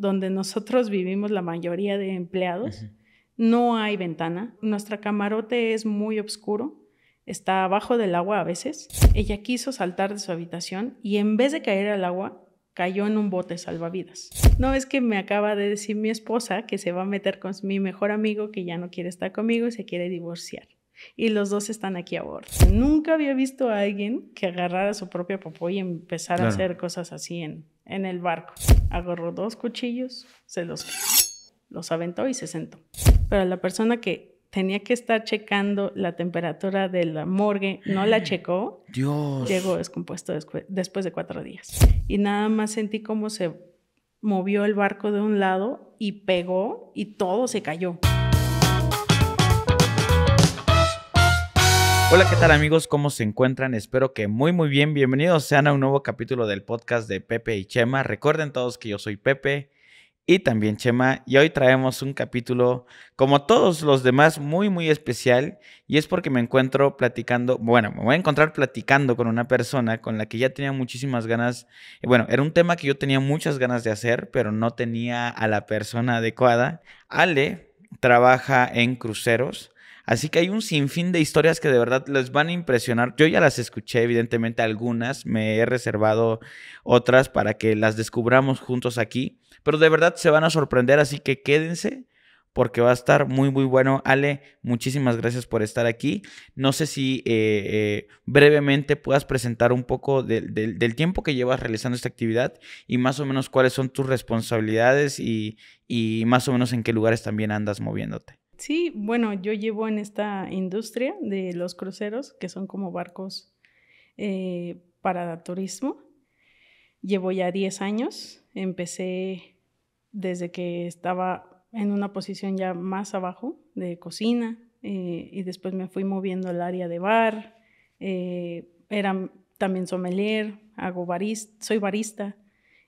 donde nosotros vivimos la mayoría de empleados, no hay ventana. Nuestra camarote es muy oscuro, está abajo del agua a veces. Ella quiso saltar de su habitación y en vez de caer al agua, cayó en un bote salvavidas. No es que me acaba de decir mi esposa que se va a meter con mi mejor amigo que ya no quiere estar conmigo y se quiere divorciar y los dos están aquí a bordo. Nunca había visto a alguien que agarrara su propia popó y empezara a hacer cosas así en, en el barco. Agarró dos cuchillos, se los, los aventó y se sentó. Pero la persona que tenía que estar checando la temperatura de la morgue, no la checó. Dios. Llegó descompuesto después de cuatro días. Y nada más sentí cómo se movió el barco de un lado y pegó y todo se cayó. Hola, ¿qué tal amigos? ¿Cómo se encuentran? Espero que muy muy bien. Bienvenidos sean a un nuevo capítulo del podcast de Pepe y Chema. Recuerden todos que yo soy Pepe y también Chema y hoy traemos un capítulo como todos los demás muy muy especial y es porque me encuentro platicando, bueno, me voy a encontrar platicando con una persona con la que ya tenía muchísimas ganas, eh, bueno, era un tema que yo tenía muchas ganas de hacer, pero no tenía a la persona adecuada. Ale trabaja en cruceros Así que hay un sinfín de historias que de verdad les van a impresionar. Yo ya las escuché, evidentemente algunas, me he reservado otras para que las descubramos juntos aquí, pero de verdad se van a sorprender, así que quédense porque va a estar muy, muy bueno. Ale, muchísimas gracias por estar aquí. No sé si eh, eh, brevemente puedas presentar un poco del tiempo que llevas realizando esta actividad y más o menos cuáles son tus responsabilidades y más o menos en qué lugares también andas moviéndote. Sí, bueno, yo llevo en esta industria de los cruceros, que son como barcos eh, para turismo. Llevo ya 10 años. Empecé desde que estaba en una posición ya más abajo de cocina eh, y después me fui moviendo al área de bar. Eh, era también sommelier, hago barista, soy barista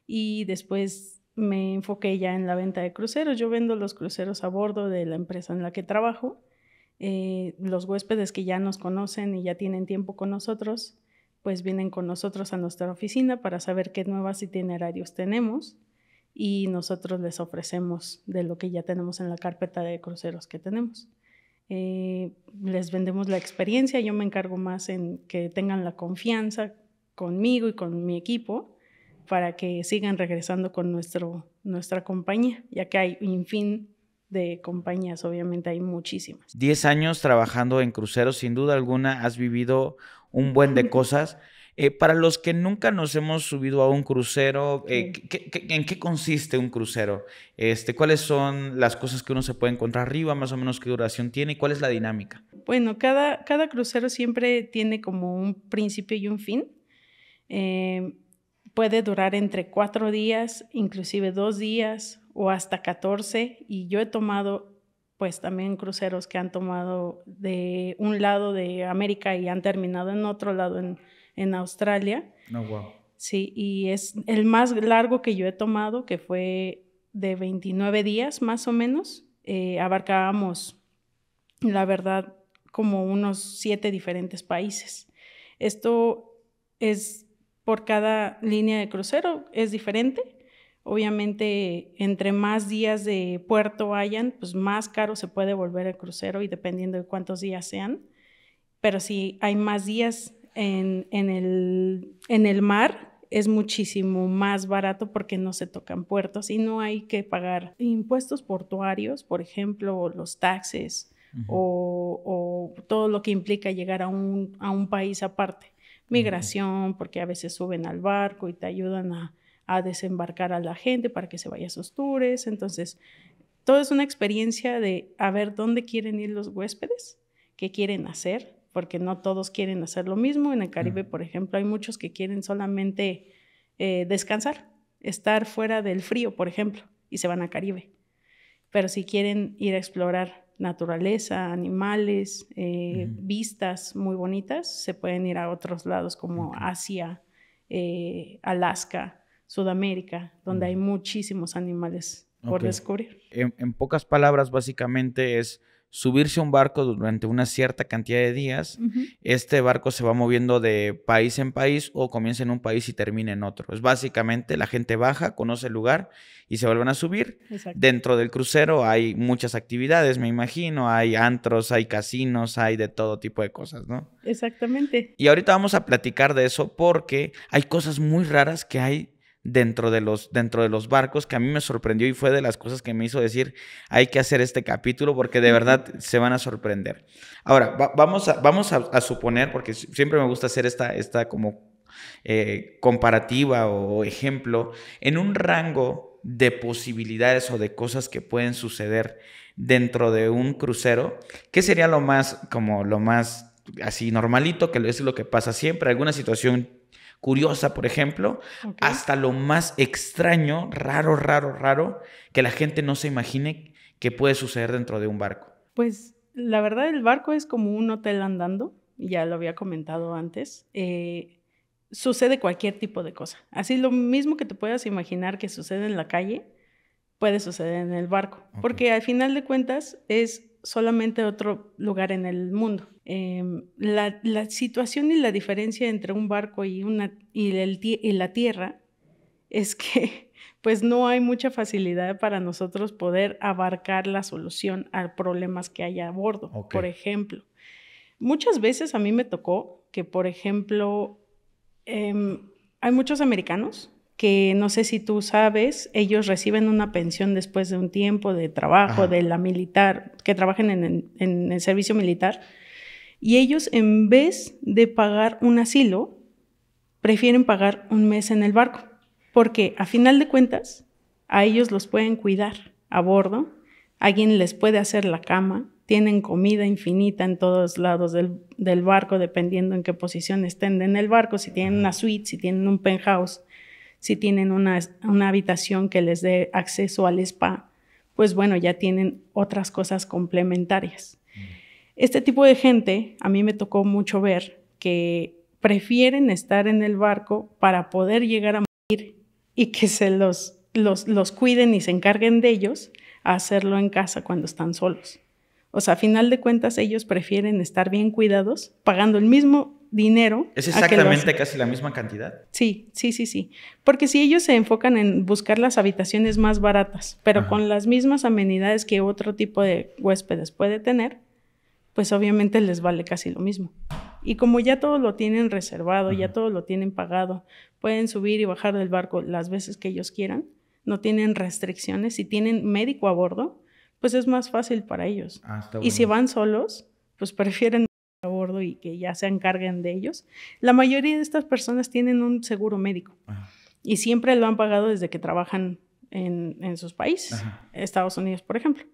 y después me enfoqué ya en la venta de cruceros. Yo vendo los cruceros a bordo de la empresa en la que trabajo. Eh, los huéspedes que ya nos conocen y ya tienen tiempo con nosotros, pues vienen con nosotros a nuestra oficina para saber qué nuevas itinerarios tenemos y nosotros les ofrecemos de lo que ya tenemos en la carpeta de cruceros que tenemos. Eh, les vendemos la experiencia, yo me encargo más en que tengan la confianza conmigo y con mi equipo para que sigan regresando con nuestro, nuestra compañía, ya que hay un fin de compañías, obviamente hay muchísimas. Diez años trabajando en cruceros, sin duda alguna has vivido un buen de cosas. Eh, para los que nunca nos hemos subido a un crucero, eh, en qué consiste un crucero? Este, ¿Cuáles son las cosas que uno se puede encontrar arriba, más o menos qué duración tiene y cuál es la dinámica? Bueno, cada, cada crucero siempre tiene como un principio y un fin. Eh, Puede durar entre cuatro días, inclusive dos días o hasta 14. Y yo he tomado, pues también cruceros que han tomado de un lado de América y han terminado en otro lado en, en Australia. No, wow. Sí, y es el más largo que yo he tomado, que fue de 29 días más o menos. Eh, abarcábamos, la verdad, como unos siete diferentes países. Esto es por cada línea de crucero, es diferente. Obviamente, entre más días de puerto hayan, pues más caro se puede volver el crucero y dependiendo de cuántos días sean. Pero si hay más días en, el, en el mar, es muchísimo más barato porque no se tocan puertos y no hay que pagar impuestos portuarios, por ejemplo, los taxes o, todo lo que implica llegar a un, a un país aparte migración, porque a veces suben al barco y te ayudan a, desembarcar a la gente para que se vaya a sus tours. Entonces, todo es una experiencia de a ver dónde quieren ir los huéspedes, qué quieren hacer, porque no todos quieren hacer lo mismo. En el Caribe, por ejemplo, hay muchos que quieren solamente eh, descansar, estar fuera del frío, por ejemplo, y se van a Caribe. Pero si quieren ir a explorar naturaleza, animales, eh, vistas muy bonitas, se pueden ir a otros lados como Asia, eh, Alaska, Sudamérica, donde hay muchísimos animales por descubrir. en, pocas palabras, básicamente es subirse a un barco durante una cierta cantidad de días, este barco se va moviendo de país en país o comienza en un país y termina en otro. Es básicamente la gente baja, conoce el lugar y se vuelven a subir. Dentro del crucero hay muchas actividades, me imagino, hay antros, hay casinos, hay de todo tipo de cosas, ¿no? Exactamente. Y ahorita vamos a platicar de eso porque hay cosas muy raras que hay dentro de, los, dentro de los barcos que a mí me sorprendió y fue de las cosas que me hizo decir, hay que hacer este capítulo porque de verdad se van a sorprender. Ahora, vamos, a, vamos a, suponer, porque siempre me gusta hacer esta, esta como eh, comparativa o ejemplo, en un rango de posibilidades o de cosas que pueden suceder dentro de un crucero, ¿qué sería lo más, como lo más así normalito, que es lo que pasa siempre, alguna situación curiosa, por ejemplo, hasta lo más extraño, raro, raro, raro, que la gente no se imagine que puede suceder dentro de un barco. Pues la verdad, el barco es como un hotel andando, ya lo había comentado antes. Eh, sucede cualquier tipo de cosa. Así lo mismo que te puedas imaginar que sucede en la calle, puede suceder en el barco, porque al final de cuentas es solamente otro lugar en el mundo. Em, la, situación y la diferencia entre un barco y, una, y, la tierra es que pues no hay mucha facilidad para nosotros poder abarcar la solución a problemas que hay a bordo, por ejemplo. Muchas veces a mí me tocó que, por ejemplo, em, hay muchos americanos que no sé si tú sabes, ellos reciben una pensión después de un tiempo de trabajo, de la militar, que trabajen en, el servicio militar, y ellos en vez de pagar un asilo, prefieren pagar un mes en el barco, porque a final de cuentas, a ellos los pueden cuidar a bordo, alguien les puede hacer la cama, tienen comida infinita en todos lados del, del barco, dependiendo en qué posición estén en el barco, si tienen una suite, si tienen un penthouse si tienen una, habitación que les dé acceso al spa, pues bueno, ya tienen otras cosas complementarias. Este tipo de gente, a mí me tocó mucho ver que prefieren estar en el barco para poder llegar a morir y que se los, los, los cuiden y se encarguen de ellos a hacerlo en casa cuando están solos. O sea, a final de cuentas ellos prefieren estar bien cuidados, pagando el mismo dinero. ¿Es exactamente casi la misma cantidad? Sí, sí, sí, sí. Porque si ellos se enfocan en buscar las habitaciones más baratas, pero con las mismas amenidades que otro tipo de huéspedes puede tener, pues obviamente les vale casi lo mismo. Y como ya todo lo tienen reservado, ya todo lo tienen pagado, pueden subir y bajar del barco las veces que ellos quieran, no tienen restricciones, y tienen médico a bordo, pues es más fácil para ellos. Ah, y si van solos, pues prefieren a bordo y que ya se encarguen de ellos, la mayoría de estas personas tienen un seguro médico y siempre lo han pagado desde que trabajan en, sus países, Estados Unidos, por ejemplo.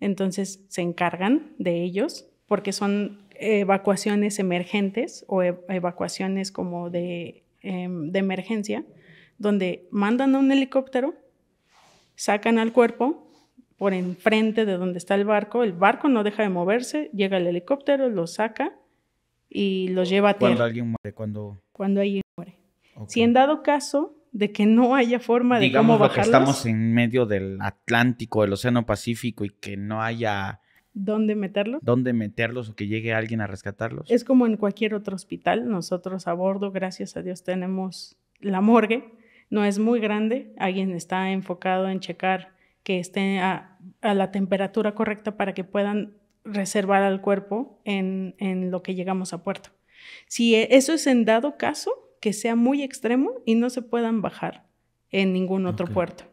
Entonces se encargan de ellos porque son evacuaciones emergentes o evacuaciones como de, em, de emergencia, donde mandan a un helicóptero, sacan al cuerpo por enfrente de donde está el barco. El barco no deja de moverse, llega el helicóptero, lo saca y los lleva a tierra. Cuando alguien muere, cuando... Cuando alguien muere. Si en dado caso de que no haya forma de Digamos cómo que estamos en medio del Atlántico, del Océano Pacífico y que no haya... ¿Dónde meterlos? ¿Dónde meterlos o que llegue alguien a rescatarlos? Es como en cualquier otro hospital. Nosotros a bordo, gracias a Dios, tenemos la morgue. No es muy grande. Alguien está enfocado en checar que estén a, la temperatura correcta para que puedan reservar al cuerpo en, lo que llegamos a puerto. Si e, eso es en dado caso, que sea muy extremo y no se puedan bajar en ningún otro puerto.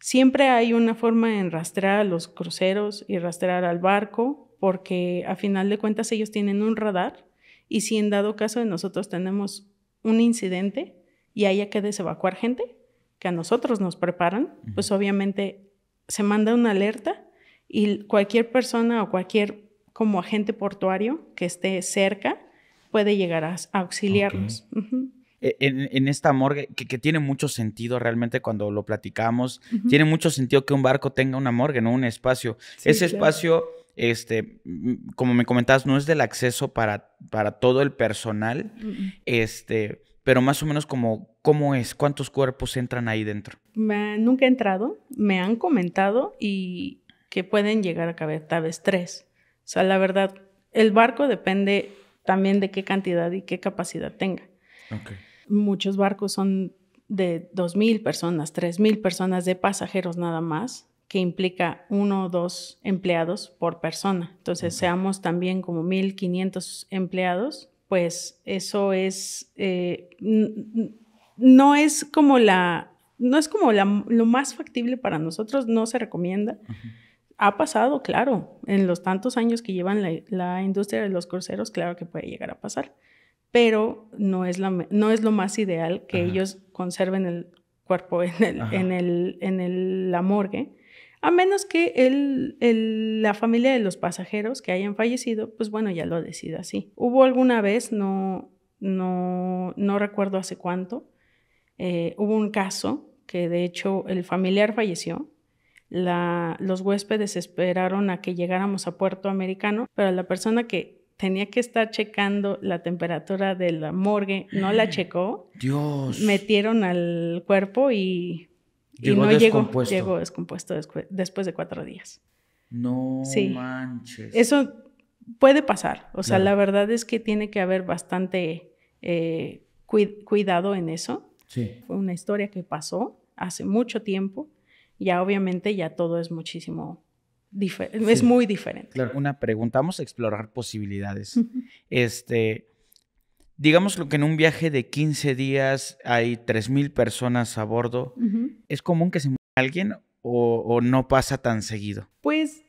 Siempre hay una forma en rastrear a los cruceros y rastrear al barco, porque a final de cuentas ellos tienen un radar y si en dado caso de nosotros tenemos un incidente y haya que desevacuar gente, que a nosotros nos preparan, pues obviamente se manda una alerta y cualquier persona o cualquier como agente portuario que esté cerca puede llegar a, auxiliarnos. E, en, esta morgue, que, tiene mucho sentido realmente cuando lo platicamos, tiene mucho sentido que un barco tenga una morgue, no un espacio. Ese espacio, este, como me comentabas, no es del acceso para, para todo el personal. este, pero más o menos como, ¿cómo es? ¿Cuántos cuerpos entran ahí dentro? nunca he entrado, me han comentado y que pueden llegar a caber tal vez tres. O sea, la verdad, el barco depende también de qué cantidad y qué capacidad tenga. Muchos barcos son de 2.000 personas, 3.000 personas de pasajeros nada más, que implica uno o dos empleados por persona. Entonces, seamos también como 1.500 empleados pues eso es, eh, no es como la, no es como lo más factible para nosotros, no se recomienda. Ha pasado, claro, en los tantos años que llevan la, industria de los cruceros, claro que puede llegar a pasar, pero no es, no es lo más ideal que ellos conserven el cuerpo en, la morgue a menos que el, la familia de los pasajeros que hayan fallecido, pues bueno, ya lo decida así. Hubo alguna vez, no, no, no recuerdo hace cuánto, eh, hubo un caso que de hecho el familiar falleció. los huéspedes esperaron a que llegáramos a Puerto Americano, pero la persona que tenía que estar checando la temperatura de la morgue, no la checó. Dios. Metieron al cuerpo y y no Llegó, descompuesto después de cuatro días. No manches. Eso puede pasar. O sea, la verdad es que tiene que haber bastante eh, cuidado en eso. Sí. Fue una historia que pasó hace mucho tiempo. Ya obviamente ya todo es muchísimo diferente. Es muy diferente. Claro. Una pregunta, vamos a explorar posibilidades. este, digamos lo que en un viaje de 15 días hay 3.000 personas a bordo, ¿es común que se muera alguien o, no pasa tan seguido? Pues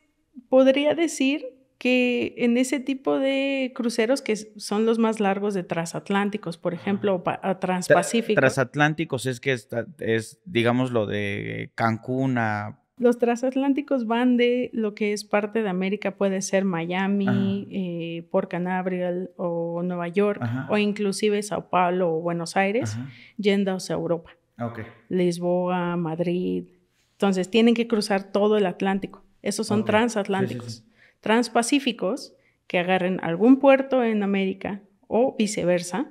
podría decir que en ese tipo de cruceros que son los más largos de transatlánticos, por ejemplo, a transpacíficos. transatlánticos es que es, digamos, lo de Cancún a los transatlánticos van de lo que es parte de América, puede ser Miami, por eh, Port o Nueva York, o inclusive Sao Paulo o Buenos Aires, yendo hacia Europa. Okay. Lisboa, Madrid. Entonces tienen que cruzar todo el Atlántico. Esos son transatlánticos. Transpacíficos, que agarren algún puerto en América o viceversa,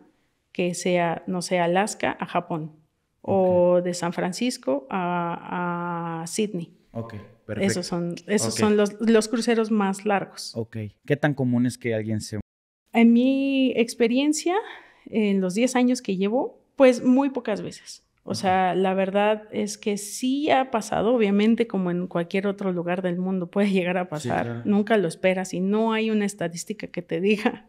que sea, no sé, Alaska a Japón o de San Francisco a, Sydney. Ok, perfecto. Esos son, esos son los, los, cruceros más largos. Ok. ¿Qué tan común es que alguien se... En mi experiencia, en los 10 años que llevo, pues muy pocas veces. O sea, la verdad es que sí ha pasado, obviamente como en cualquier otro lugar del mundo puede llegar a pasar, nunca lo esperas y no hay una estadística que te diga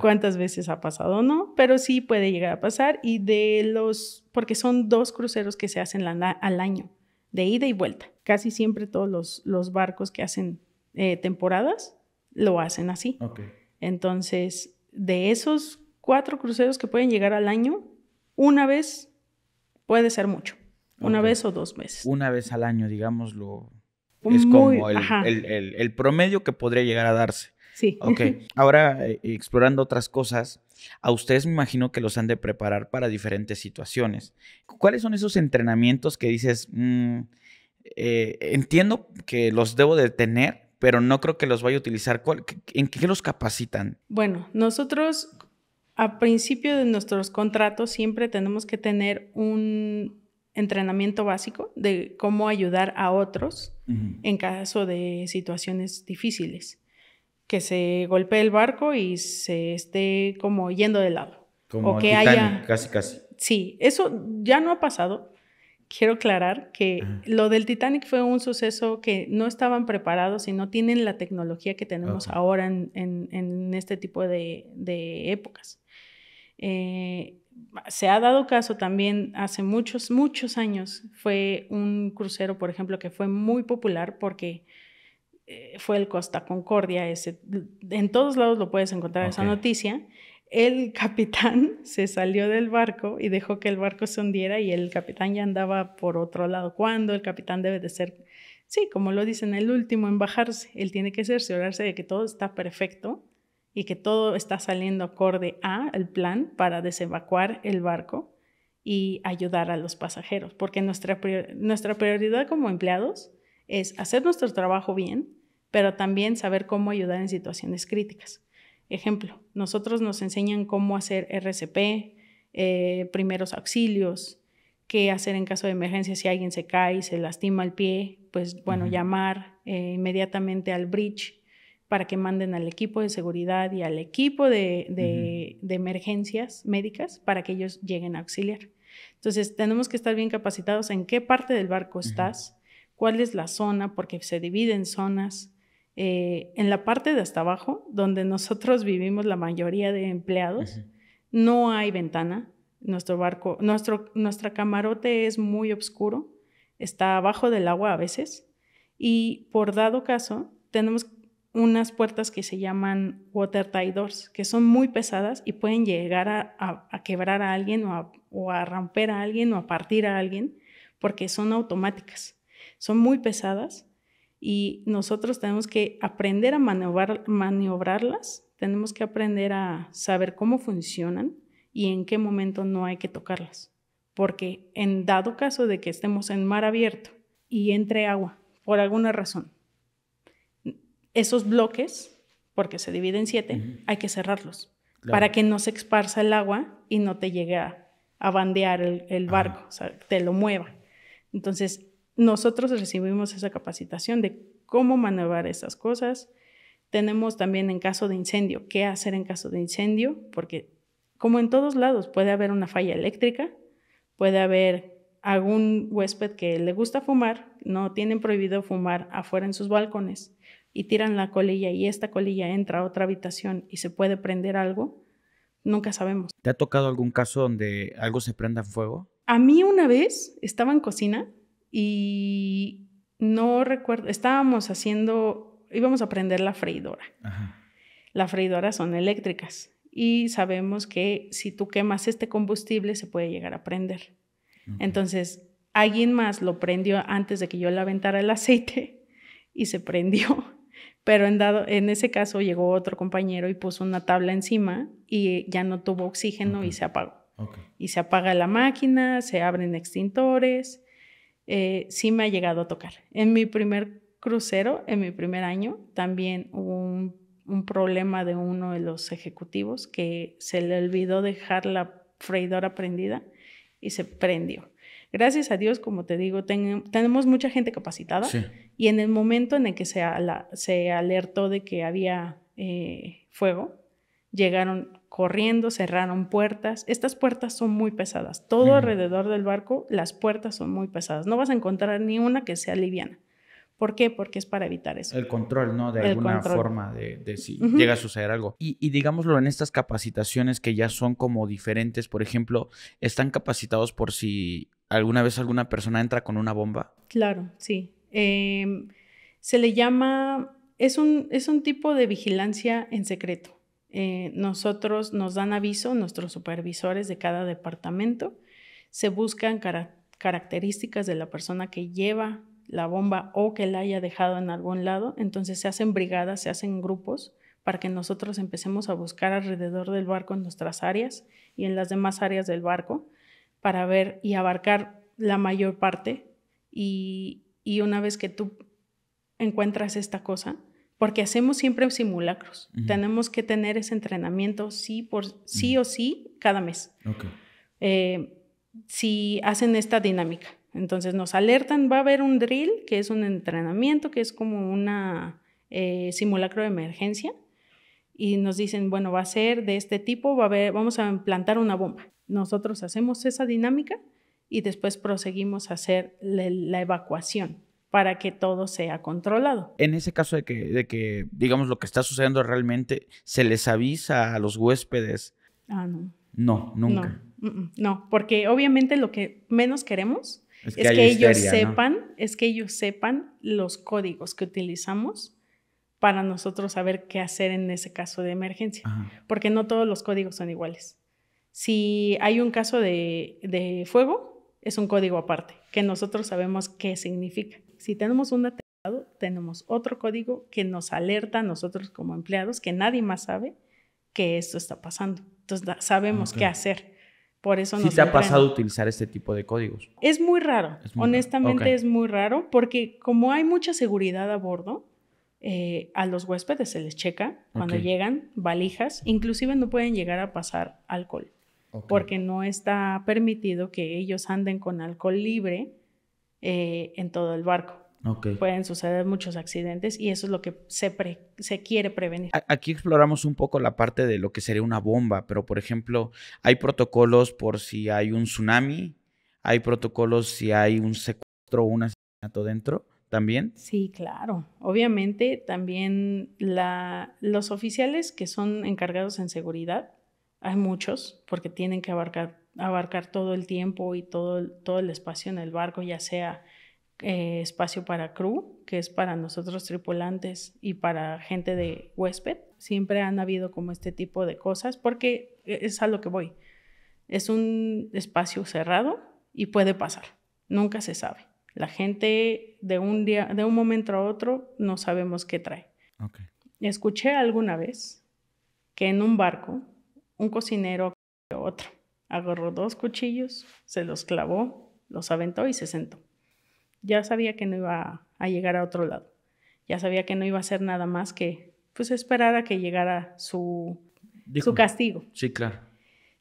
cuántas veces ha pasado o no, pero sí puede llegar a pasar y de los, porque son dos cruceros que se hacen al año, de ida y vuelta. Casi siempre todos los, barcos que hacen eh, temporadas lo hacen así. Entonces, de esos cuatro cruceros que pueden llegar al año, una vez Puede ser mucho. Una vez o dos veces. Una vez al año, digámoslo. Es como el, promedio que podría llegar a darse. Sí. Ok. Ahora, eh, explorando otras cosas, a ustedes me imagino que los han de preparar para diferentes situaciones. ¿Cuáles son esos entrenamientos que dices, mm, eh, entiendo que los debo de tener, pero no creo que los vaya a utilizar. ¿En qué los capacitan? Bueno, nosotros a principio de nuestros contratos siempre tenemos que tener un entrenamiento básico de cómo ayudar a otros en caso de situaciones difíciles, que se golpee el barco y se esté como yendo de lado. o que haya... casi, casi. Sí, eso ya no ha pasado. Quiero aclarar que lo del Titanic fue un suceso que no estaban preparados y no tienen la tecnología que tenemos ahora en, este tipo de épocas. Eh, se ha dado caso también hace muchos, muchos años, fue un crucero, por ejemplo, que fue muy popular porque eh, fue el Costa Concordia, en todos lados lo puedes encontrar esa noticia. El capitán se salió del barco y dejó que el barco se hundiera y el capitán ya andaba por otro lado. Cuando el capitán debe de ser, sí, como lo dicen, el último en bajarse, él tiene que cerciorarse de que todo está perfecto y que todo está saliendo acorde a el plan para desevacuar el barco y ayudar a los pasajeros, porque nuestra, nuestra prioridad como empleados es hacer nuestro trabajo bien, pero también saber cómo ayudar en situaciones críticas. Ejemplo, nosotros nos enseñan cómo hacer RCP, eh, primeros auxilios, qué hacer en caso de emergencia si alguien se cae y se lastima el pie, pues bueno, llamar eh, inmediatamente al bridge para que manden al equipo de seguridad y al equipo de, emergencias médicas para que ellos lleguen a auxiliar. Entonces, tenemos que estar bien capacitados en qué parte del barco estás, cuál es la zona, porque se divide en zonas. Eh, en la parte de hasta abajo, donde nosotros vivimos la mayoría de empleados, no hay ventana. Nuestro barco, nuestro, nuestra camarote es muy oscuro, está abajo del agua a veces, y por dado caso, tenemos que unas puertas que se llaman water doors, que son muy pesadas y pueden llegar a, quebrar a alguien o a, romper a alguien o a partir a alguien, porque son automáticas, son muy pesadas y nosotros tenemos que aprender a maniobrarlas, tenemos que aprender a saber cómo funcionan y en qué momento no hay que tocarlas, porque en dado caso de que estemos en mar abierto y entre agua, por alguna razón, esos bloques, porque se dividen en siete, hay que cerrarlos para que no se esparza el agua y no te llegue a, bandear el, barco, o sea, te lo mueva. Entonces, nosotros recibimos esa capacitación de cómo manejar esas cosas. Tenemos también en caso de incendio, qué hacer en caso de incendio, porque como en todos lados puede haber una falla eléctrica, puede haber algún huésped que le gusta fumar, no tienen prohibido fumar afuera en sus balcones, y tiran la colilla y esta colilla entra a otra habitación y se puede prender algo, nunca sabemos. ¿Te ha tocado algún caso donde algo se prenda en fuego? A mí una vez estaba en cocina y no recuerdo, estábamos haciendo, íbamos a prender la freidora. Las freidoras son eléctricas y sabemos que si tú quemas este combustible se puede llegar a prender. Entonces, alguien más lo prendió antes de que yo le aventara el aceite y se prendió pero en, dado, en ese caso llegó otro compañero y puso una tabla encima y ya no tuvo oxígeno y se apagó. Y se apaga la máquina, se abren extintores. Eh, sí me ha llegado a tocar. En mi primer crucero, en mi primer año, también hubo un, problema de uno de los ejecutivos que se le olvidó dejar la freidora prendida y se prendió. Gracias a Dios, como te digo, tenemos mucha gente capacitada sí. Y en el momento en el que se, se alertó de que había eh, fuego, llegaron corriendo, cerraron puertas. Estas puertas son muy pesadas. Todo alrededor del barco, las puertas son muy pesadas. No vas a encontrar ni una que sea liviana. ¿Por qué? Porque es para evitar eso. El control, ¿no? De alguna forma, de, si llega a suceder algo. y, digámoslo, en estas capacitaciones que ya son como diferentes, por ejemplo, ¿están capacitados por si alguna vez alguna persona entra con una bomba? Claro, sí. Em, se le llama, es un, es un tipo de vigilancia en secreto. Eh, nosotros nos dan aviso, nuestros supervisores de cada departamento, se buscan características de la persona que lleva la bomba o que la haya dejado en algún lado, entonces se hacen brigadas, se hacen grupos para que nosotros empecemos a buscar alrededor del barco en nuestras áreas y en las demás áreas del barco para ver y abarcar la mayor parte y, y una vez que tú encuentras esta cosa, porque hacemos siempre simulacros, tenemos que tener ese entrenamiento sí, por, sí o sí cada mes. Eh, si hacen esta dinámica. Entonces nos alertan, va a haber un drill, que es un entrenamiento, que es como una eh, simulacro de emergencia, y nos dicen, bueno, va a ser de este tipo, va a haber, vamos a plantar una bomba. Nosotros hacemos esa dinámica y después proseguimos a hacer la, evacuación para que todo sea controlado. En ese caso de que, de que, digamos, lo que está sucediendo realmente, ¿se les avisa a los huéspedes? Ah, no. No, nunca. No, mm, mm, porque obviamente lo que menos queremos es que, ellos sepan, es que ellos sepan los códigos que utilizamos para nosotros saber qué hacer en ese caso de emergencia, porque no todos los códigos son iguales. Si hay un caso de, de fuego, es un código aparte, que nosotros sabemos qué significa. Si tenemos un atentado, tenemos otro código que nos alerta a nosotros como empleados, que nadie más sabe que esto está pasando. Entonces sabemos qué hacer. Por eso no nos te ha pasado utilizar este tipo de códigos? Es muy raro, honestamente es muy raro, porque como hay mucha seguridad a bordo, eh, a los huéspedes se les checa cuando llegan valijas, inclusive no pueden llegar a pasar alcohol porque no está permitido que ellos anden con alcohol libre eh, en todo el barco. Pueden suceder muchos accidentes y eso es lo que se, se quiere prevenir. Aquí exploramos un poco la parte de lo que sería una bomba, pero por ejemplo, hay protocolos por si hay un tsunami, hay protocolos si hay un secuestro o un asesinato dentro también? Sí, claro. Obviamente también los oficiales que son encargados en seguridad hay muchos, porque tienen que abarcar, todo el tiempo y todo, todo el espacio en el barco, ya sea eh, espacio para crew, que es para nosotros tripulantes y para gente de huésped. Siempre han habido como este tipo de cosas, porque e, es a lo que voy. Es un espacio cerrado y puede pasar, nunca se sabe. La gente de un día, de un momento a otro, no sabemos qué trae. Escuché alguna vez que en un barco un cocinero a otro. Agarró dos cuchillos, se los clavó, los aventó y se sentó. Ya sabía que no iba a llegar a otro lado. Ya sabía que no iba a hacer nada más que pues esperar a que llegara su, su castigo. Sí, claro.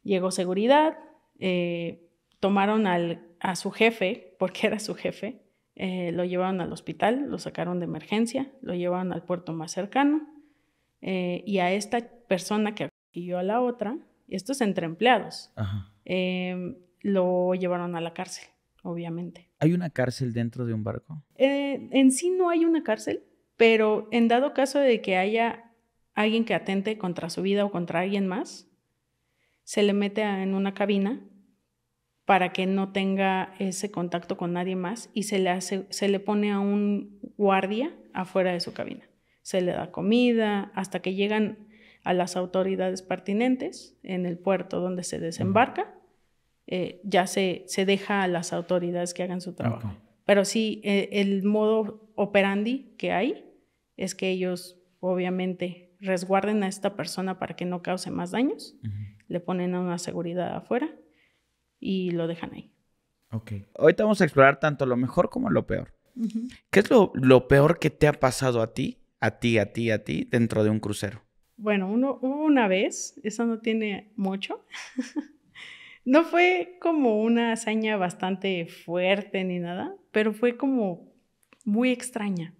Llegó seguridad, eh, tomaron a su jefe, porque era su jefe, eh, lo llevaron al hospital, lo sacaron de emergencia, lo llevaron al puerto más cercano eh, y a esta persona que y yo a la otra, y esto es entre empleados, em, lo llevaron a la cárcel, obviamente. ¿Hay una cárcel dentro de un barco? Eh, en sí no hay una cárcel, pero en dado caso de que haya alguien que atente contra su vida o contra alguien más, se le mete en una cabina para que no tenga ese contacto con nadie más y se le, se le pone a un guardia afuera de su cabina. Se le da comida hasta que llegan a las autoridades pertinentes en el puerto donde se desembarca. Eh, ya se, se, deja a las autoridades que hagan su trabajo. Pero sí, eh, el modo operandi que hay es que ellos obviamente resguarden a esta persona para que no cause más daños, le ponen a una seguridad afuera y lo dejan ahí. Ok. Ahorita vamos a explorar tanto lo mejor como lo peor. ¿Qué es lo, lo peor que te ha pasado a ti, a ti, a ti, a ti, dentro de un crucero? bueno, uno, una vez, eso no tiene mucho. no fue como una hazaña bastante fuerte ni nada, pero fue como muy extraña.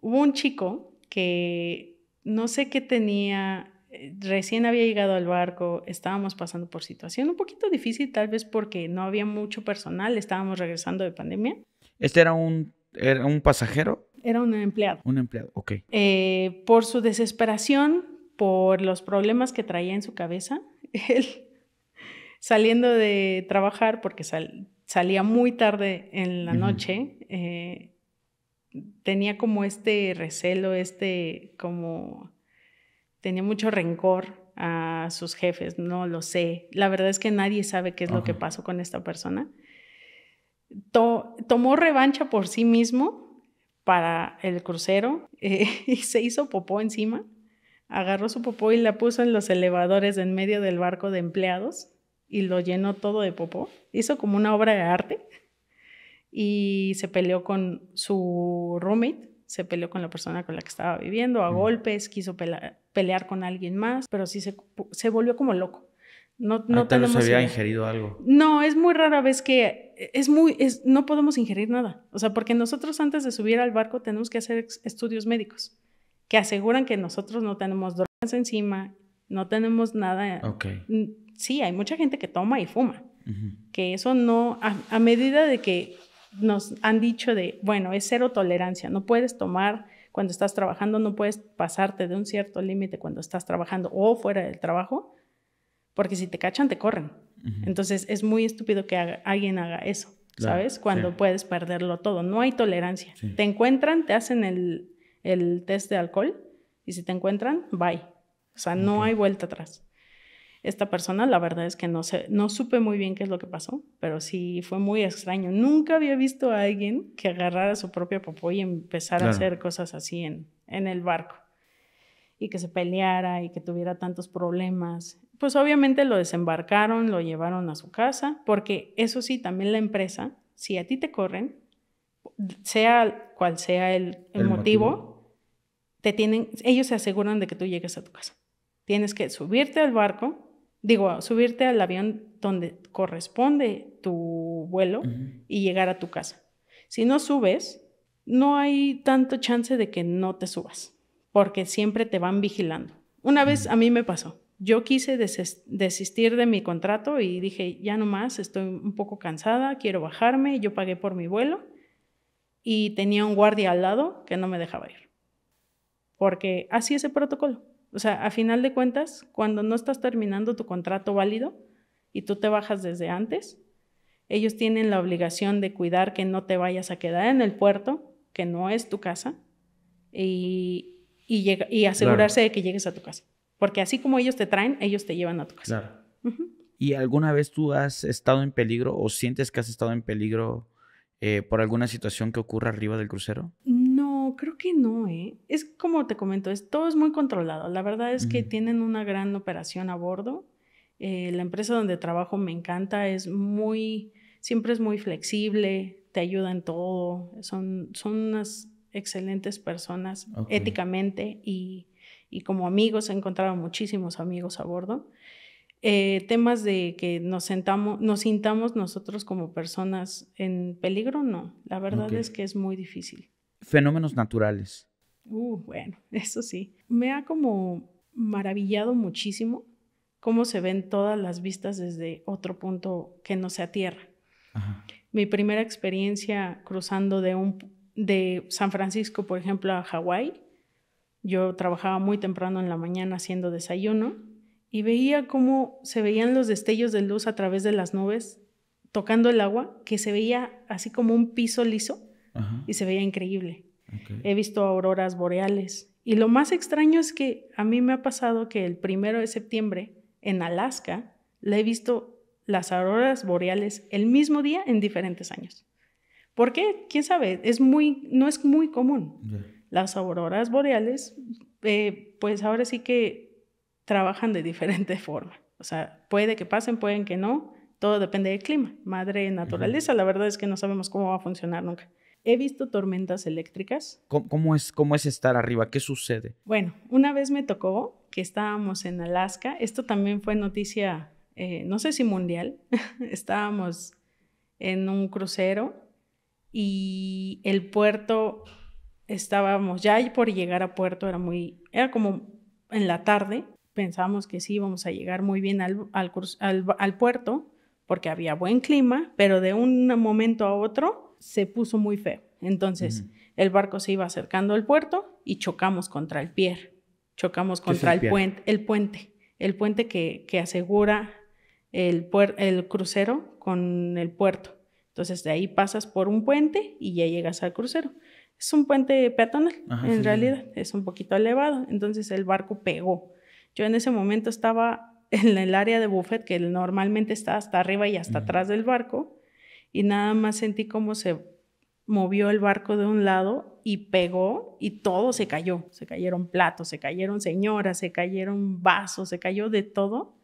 Hubo un chico que no sé qué tenía, eh, recién había llegado al barco, estábamos pasando por situación un poquito difícil tal vez porque no había mucho personal, estábamos regresando de pandemia. ¿Este era un, un pasajero? Era un empleado. Un empleado, ok. Eh, por su desesperación, por los problemas que traía en su cabeza. Él saliendo de trabajar, porque salía muy tarde en la noche, eh, tenía como este recelo, este como, tenía mucho rencor a sus jefes, no lo sé. La verdad es que nadie sabe qué es lo que pasó con esta persona. tomó revancha por sí mismo para el crucero eh, y se hizo popó encima agarró su popó y la puso en los elevadores en medio del barco de empleados y lo llenó todo de popó. Hizo como una obra de arte y se peleó con su roommate, se peleó con la persona con la que estaba viviendo a golpes, quiso pelear con alguien más, pero sí se, volvió como loco. No, no tenemos se había ingerido algo. No, es muy rara vez que es muy es, no podemos ingerir nada. O sea, porque nosotros antes de subir al barco tenemos que hacer estudios médicos que aseguran que nosotros no tenemos drogas encima, no tenemos nada. Sí, hay mucha gente que toma y fuma. Que eso no, a, medida de que nos han dicho de, bueno, es cero tolerancia, no puedes tomar cuando estás trabajando, no puedes pasarte de un cierto límite cuando estás trabajando o fuera del trabajo, porque si te cachan, te corren. Entonces es muy estúpido que alguien haga eso, ¿sabes? Cuando puedes perderlo todo, no hay tolerancia. Te encuentran, te hacen el, el test de alcohol y si te encuentran, bye. O sea, no hay vuelta atrás. Esta persona, la verdad es que no, sé, no supe muy bien qué es lo que pasó, pero sí fue muy extraño. Nunca había visto a alguien que agarrara su propia popó y empezara a hacer cosas así en, en el barco. Y que se peleara y que tuviera tantos problemas. Pues obviamente lo desembarcaron, lo llevaron a su casa, porque eso sí, también la empresa, si a ti te corren, sea cual sea el, motivo tienen, ellos se aseguran de que tú llegues a tu casa. Tienes que subirte al barco, digo, subirte al avión donde corresponde tu vuelo y llegar a tu casa. Si no subes, no hay tanto chance de que no te subas, porque siempre te van vigilando. Una vez a mí me pasó, yo quise desistir de mi contrato y dije, ya no más, estoy un poco cansada, quiero bajarme, yo pagué por mi vuelo y tenía un guardia al lado que no me dejaba ir porque así es el protocolo. O sea, a final de cuentas, cuando no estás terminando tu contrato válido y tú te bajas desde antes, ellos tienen la obligación de cuidar que no te vayas a quedar en el puerto, que no es tu casa, y, asegurarse de que llegues a tu casa. Porque así como ellos te traen, ellos te llevan a tu casa. Claro. ¿Y alguna vez tú has estado en peligro o sientes que has estado en peligro eh, por alguna situación que ocurra arriba del crucero? creo que no, ¿eh? Es como te comento, es, todo es muy controlado. La verdad es que tienen una gran operación a bordo. Eh, la empresa donde trabajo me encanta, es muy, siempre es muy flexible, te ayuda en todo, son, son unas excelentes personas éticamente y, como amigos, he encontrado muchísimos amigos a bordo. Eh, temas de que nos sentamos, nos sintamos nosotros como personas en peligro, no. La verdad es que es muy difícil fenómenos naturales. Uh, bueno, eso sí. Me ha como maravillado muchísimo cómo se ven todas las vistas desde otro punto que no sea tierra. Mi primera experiencia cruzando de, un, de San Francisco, por ejemplo, a Hawái, yo trabajaba muy temprano en la mañana haciendo desayuno y veía cómo se veían los destellos de luz a través de las nubes tocando el agua, que se veía así como un piso liso y se veía increíble. He visto auroras boreales. Y lo más extraño es que a mí me ha pasado que el primero de septiembre en Alaska le he visto las auroras boreales el mismo día en diferentes años. ¿Por qué? ¿Quién sabe? Es muy, no es muy común. Las auroras boreales, eh, pues ahora sí que trabajan de diferente forma. O sea, puede que pasen, pueden que no. Todo depende del clima. Madre naturaleza, la verdad es que no sabemos cómo va a funcionar nunca. He visto tormentas eléctricas. ¿Cómo, es, ¿Cómo es estar arriba? ¿Qué sucede? Bueno, una vez me tocó que estábamos en Alaska. Esto también fue noticia, eh, no sé si mundial. estábamos en un crucero y el puerto estábamos ya por llegar a puerto era muy era como en la tarde pensábamos que sí íbamos a llegar muy bien al, al puerto porque había buen clima pero de un momento a otro se puso muy feo. Entonces, el barco se iba acercando al puerto y chocamos contra el pier, chocamos contra el, puente, el puente, el puente que, asegura el, el crucero con el puerto. Entonces, de ahí pasas por un puente y ya llegas al crucero. Es un puente peatonal, en realidad, es un poquito elevado. Entonces, el barco pegó. Yo en ese momento estaba en el área de buffet, que normalmente está hasta arriba y hasta atrás del barco, y nada más sentí cómo se movió el barco de un lado y pegó y todo se cayó. Se cayeron platos, se cayeron señoras, se cayeron vasos, se cayó de todo.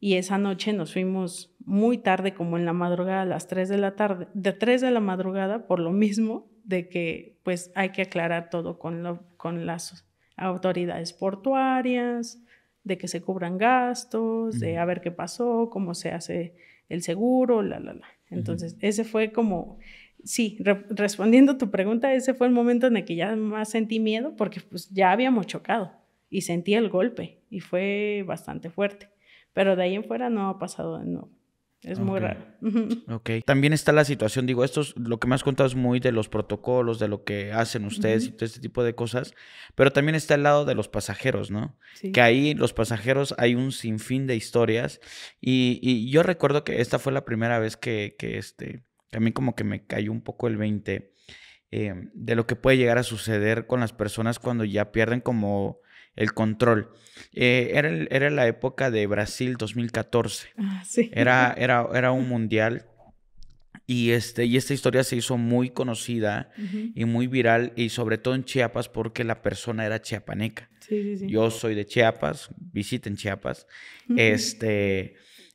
Y esa noche nos fuimos muy tarde, como en la madrugada, a las 3 de la tarde, de 3 de la madrugada, por lo mismo de que pues hay que aclarar todo con, con las autoridades portuarias, de que se cubran gastos, de a ver qué pasó, cómo se hace el seguro, la, la, la. Entonces, ese fue como, sí, respondiendo a tu pregunta, ese fue el momento en el que ya más sentí miedo porque pues ya habíamos chocado y sentí el golpe y fue bastante fuerte. Pero de ahí en fuera no ha pasado de es muy raro. Ok. También está la situación, digo, esto es lo que me has contado es muy de los protocolos, de lo que hacen ustedes y todo este tipo de cosas, pero también está el lado de los pasajeros, ¿no? Que ahí los pasajeros hay un sinfín de historias y, yo recuerdo que esta fue la primera vez que, que este, a mí como que me cayó un poco el 20 eh, de lo que puede llegar a suceder con las personas cuando ya pierden como el control. Eh, era, la época de Brasil 2014. Ah, era, era, un mundial y, este, y esta historia se hizo muy conocida y muy viral, y sobre todo en Chiapas, porque la persona era chiapaneca. Sí, sí, sí. Yo soy de Chiapas, visiten Chiapas. este,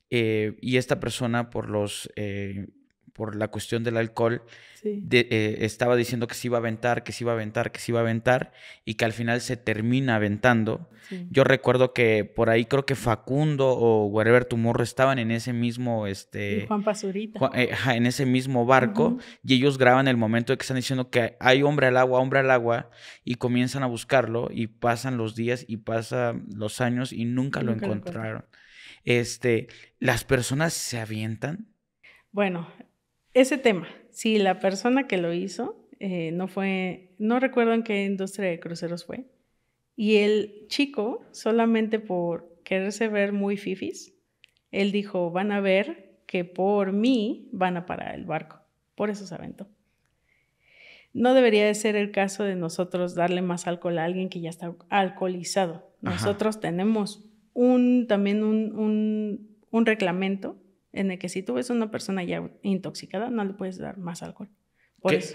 eh, y esta persona, por los eh, por la cuestión del alcohol, eh, estaba diciendo que se iba a aventar, que se iba a aventar, que se iba a aventar y que al final se termina aventando. Yo recuerdo que por ahí creo que Facundo o Wherever Tumorro estaban en ese mismo... Este, Juan eh, en ese mismo barco y ellos graban el momento de que están diciendo que hay hombre al agua, hombre al agua y comienzan a buscarlo y pasan los días y pasan los años y nunca, lo, encontraron. Este, las personas se avientan. Bueno, ese tema, si la persona que lo hizo eh, no fue, no recuerdo en qué industria de cruceros fue, y el chico, solamente por quererse ver muy fifis, él dijo, van a ver que por mí van a parar el barco. Por eso se aventó. No debería de ser el caso de nosotros darle más alcohol a alguien que ya está alcoholizado. Nosotros tenemos un, también un, un, en el que si tú ves a una persona ya intoxicada, no le puedes dar más alcohol.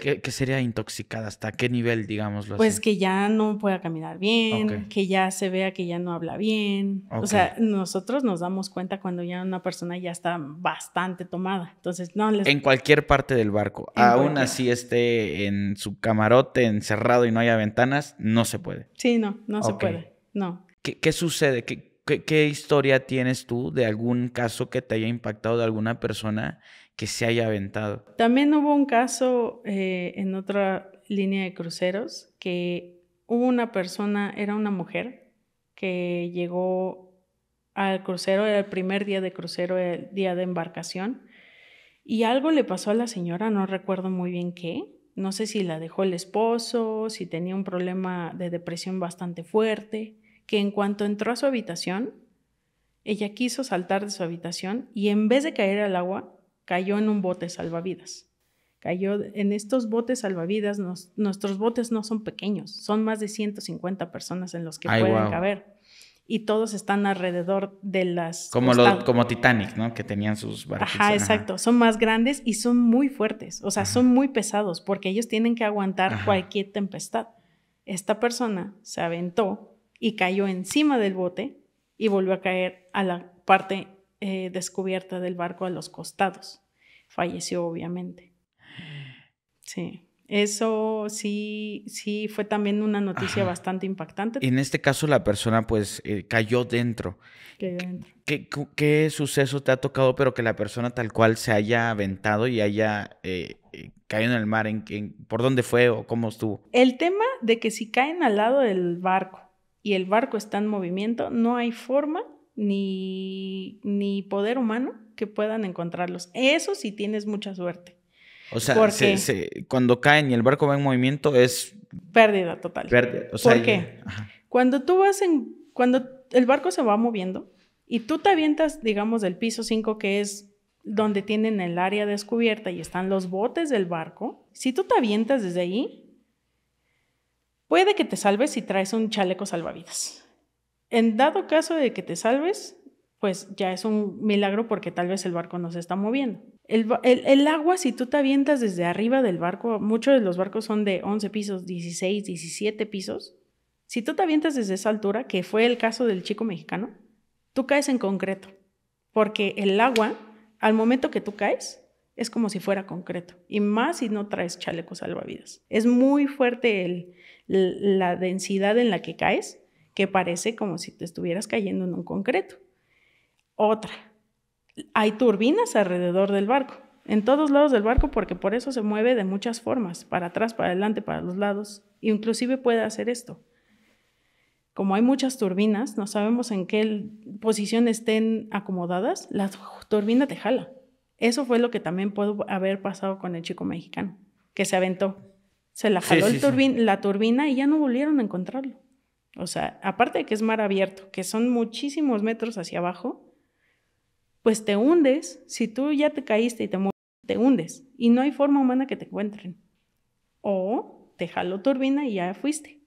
¿Qué, sería intoxicada? ¿Hasta qué nivel, digámoslo pues que ya no pueda caminar bien, que ya se vea que ya no habla bien. O sea, nosotros nos damos cuenta cuando ya una persona ya está bastante tomada. Entonces, no En cualquier parte del barco. aún así esté en su camarote encerrado y no haya ventanas, no se puede. Sí, no, no se puede. No. ¿Qué, qué sucede? ¿Qué, ¿Qué, historia tienes tú de algún caso que te haya impactado de alguna persona que se haya aventado? También hubo un caso eh, en otra línea de cruceros que hubo una persona, era una mujer, que llegó al crucero, era el primer día de crucero, el día de embarcación, y algo le pasó a la señora, no recuerdo muy bien qué, no sé si la dejó el esposo, si tenía un problema de depresión bastante fuerte que en cuanto entró a su habitación, ella quiso saltar de su habitación y en vez de caer al agua, cayó en un bote salvavidas. Cayó en estos botes salvavidas, nuestros botes no son pequeños, son más de 150 personas en los que pueden caber. Y todos están alrededor de las... Como, como Titanic, ¿no? Que tenían sus barcos. Ajá, exacto. Son más grandes y son muy fuertes. O sea, son muy pesados porque ellos tienen que aguantar cualquier tempestad. Esta persona se aventó y cayó encima del bote y volvió a caer a la parte eh, descubierta del barco a los costados. Falleció, obviamente. Sí. Eso sí, sí fue también una noticia bastante impactante. En este caso la persona pues eh, cayó dentro. ¿Qué, suceso te ha tocado pero que la persona tal cual se haya aventado y haya eh, caído en el mar? en, ¿Por dónde fue o cómo estuvo? El tema de que si caen al lado del barco y el barco está en movimiento, no hay forma ni, ni poder humano que puedan encontrarlos. Eso sí tienes mucha suerte. O sea, cuando caen y el barco va en movimiento es... Pérdida total. Pérdida. O sea, ¿Por qué? Cuando tú vas en... Cuando el barco se va moviendo y tú te avientas, digamos, del piso 5, que es donde tienen el área descubierta y están los botes del barco, si tú te avientas desde ahí, Puede que te salves si traes un chaleco salvavidas. En dado caso de que te salves, pues ya es un milagro porque tal vez el barco no se está moviendo. El, agua, si tú te avientas desde arriba del barco, muchos de los barcos son de 11 pisos, 16, 17 pisos. Si tú te avientas desde esa altura, que fue el caso del chico mexicano, tú caes en concreto, porque el agua, al momento que tú caes, es como si fuera concreto, y más si no traes chaleco salvavidas. Es muy fuerte el, la densidad en la que caes, que parece como si te estuvieras cayendo en un concreto. Otra, hay turbinas alrededor del barco, en todos lados del barco, porque por eso se mueve de muchas formas, para atrás, para adelante, para los lados, inclusive puede hacer esto. Como hay muchas turbinas, no sabemos en qué posición estén acomodadas, la turbina te jala. Eso fue lo que también pudo haber pasado con el chico mexicano, que se aventó. Se la jaló la turbina y ya no volvieron a encontrarlo. O sea, aparte de que es mar abierto, que son muchísimos metros hacia abajo, pues te hundes. Si tú ya te caíste y te mueres, te hundes. Y no hay forma humana que te encuentren. O te jaló turbina y ya fuiste.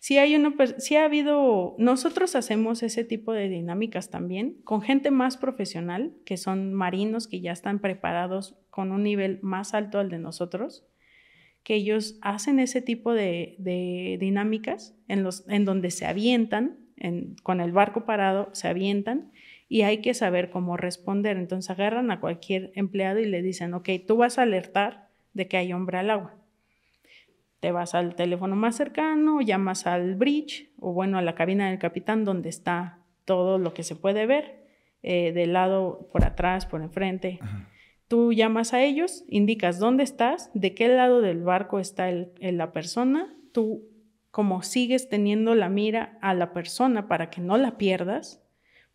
Si hay uno, si ha habido, nosotros hacemos ese tipo de dinámicas también con gente más profesional, que son marinos que ya están preparados con un nivel más alto al de nosotros, que ellos hacen ese tipo de, dinámicas en, los, en donde se avientan, con el barco parado, se avientan y hay que saber cómo responder. Entonces agarran a cualquier empleado y le dicen, ok, tú vas a alertar de que hay hombre al agua. Te vas al teléfono más cercano, llamas al bridge o bueno, a la cabina del capitán donde está todo lo que se puede ver, eh, de lado, por atrás, por enfrente. Ajá Tú llamas a ellos, indicas dónde estás, de qué lado del barco está el, la persona, tú como sigues teniendo la mira a la persona para que no la pierdas,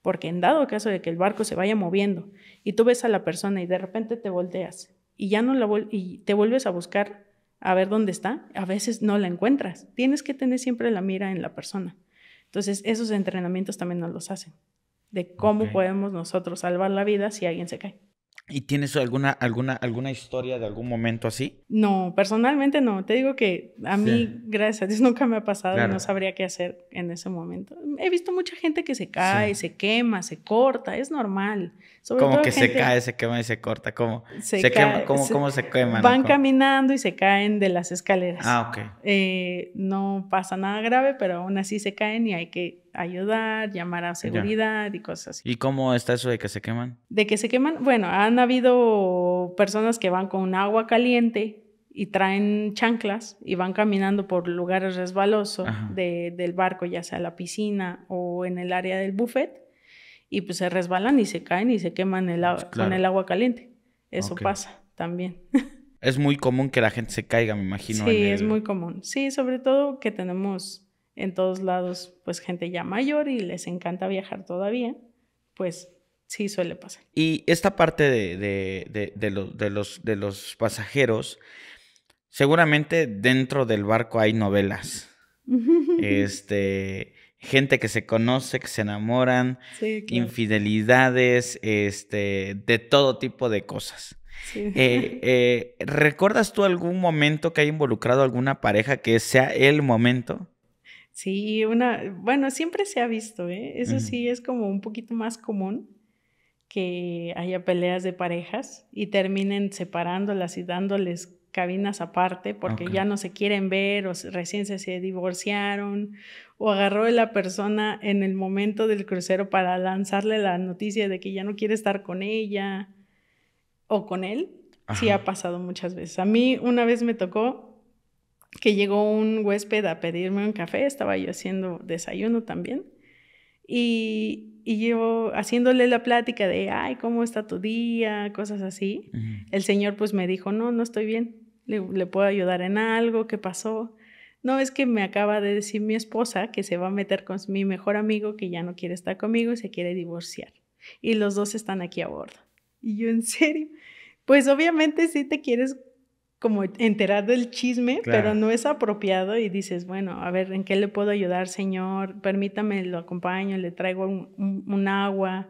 porque en dado caso de que el barco se vaya moviendo y tú ves a la persona y de repente te volteas y ya no la y te vuelves a buscar a ver dónde está, a veces no la encuentras. Tienes que tener siempre la mira en la persona. Entonces, esos entrenamientos también nos los hacen de cómo podemos nosotros salvar la vida si alguien se cae. ¿Y tienes alguna, alguna, alguna historia de algún momento así? No, personalmente no. Te digo que a mí, gracias a Dios, nunca me ha pasado y no sabría qué hacer en ese momento. He visto mucha gente que se cae, se quema, se corta, es normal. como que se cae, se quema y se corta. ¿Cómo se, quema? Van caminando y se caen de las escaleras. Ah, ok. Eh, no pasa nada grave, pero aún así se caen y hay que ayudar, llamar a seguridad y cosas así. ¿Y cómo está eso de que se queman? De que se queman, bueno, han habido personas que van con agua caliente y traen chanclas y van caminando por lugares resbalosos del barco, ya sea la piscina o en el área del buffet, y pues se resbalan y se caen y se queman el pues con el agua caliente. Eso pasa también. Es muy común que la gente se caiga, me imagino. Sí, es muy común. Sí, sobre todo que tenemos en todos lados, pues gente ya mayor y les encanta viajar todavía, pues sí suele pasar. Y esta parte de, de, de, los, de los pasajeros, seguramente dentro del barco hay novelas. este gente que se conoce, que se enamoran, infidelidades, este, de todo tipo de cosas. Eh, eh, ¿Recuerdas tú algún momento que haya involucrado alguna pareja que sea el momento? Sí, una, bueno, siempre se ha visto, ¿eh? Eso sí es como un poquito más común que haya peleas de parejas y terminen separándolas y dándoles cabinas aparte porque ya no se quieren ver o recién se, divorciaron o agarró a la persona en el momento del crucero para lanzarle la noticia de que ya no quiere estar con ella o con él. Sí ha pasado muchas veces. A mí una vez me tocó que llegó un huésped a pedirme un café, estaba yo haciendo desayuno también, y, y yo haciéndole la plática de, ay, ¿cómo está tu día? Cosas así. El señor pues me dijo, no, no estoy bien, le, puedo ayudar en algo, ¿qué pasó? No, es que me acaba de decir mi esposa que se va a meter con mi mejor amigo que ya no quiere estar conmigo y se quiere divorciar. Y los dos están aquí a bordo. Y yo, en serio, pues obviamente si te quieres como enterar del chisme, pero no es apropiado y dices, bueno, a ver, ¿en qué le puedo ayudar, señor? Permítame, lo acompaño, le traigo un, agua.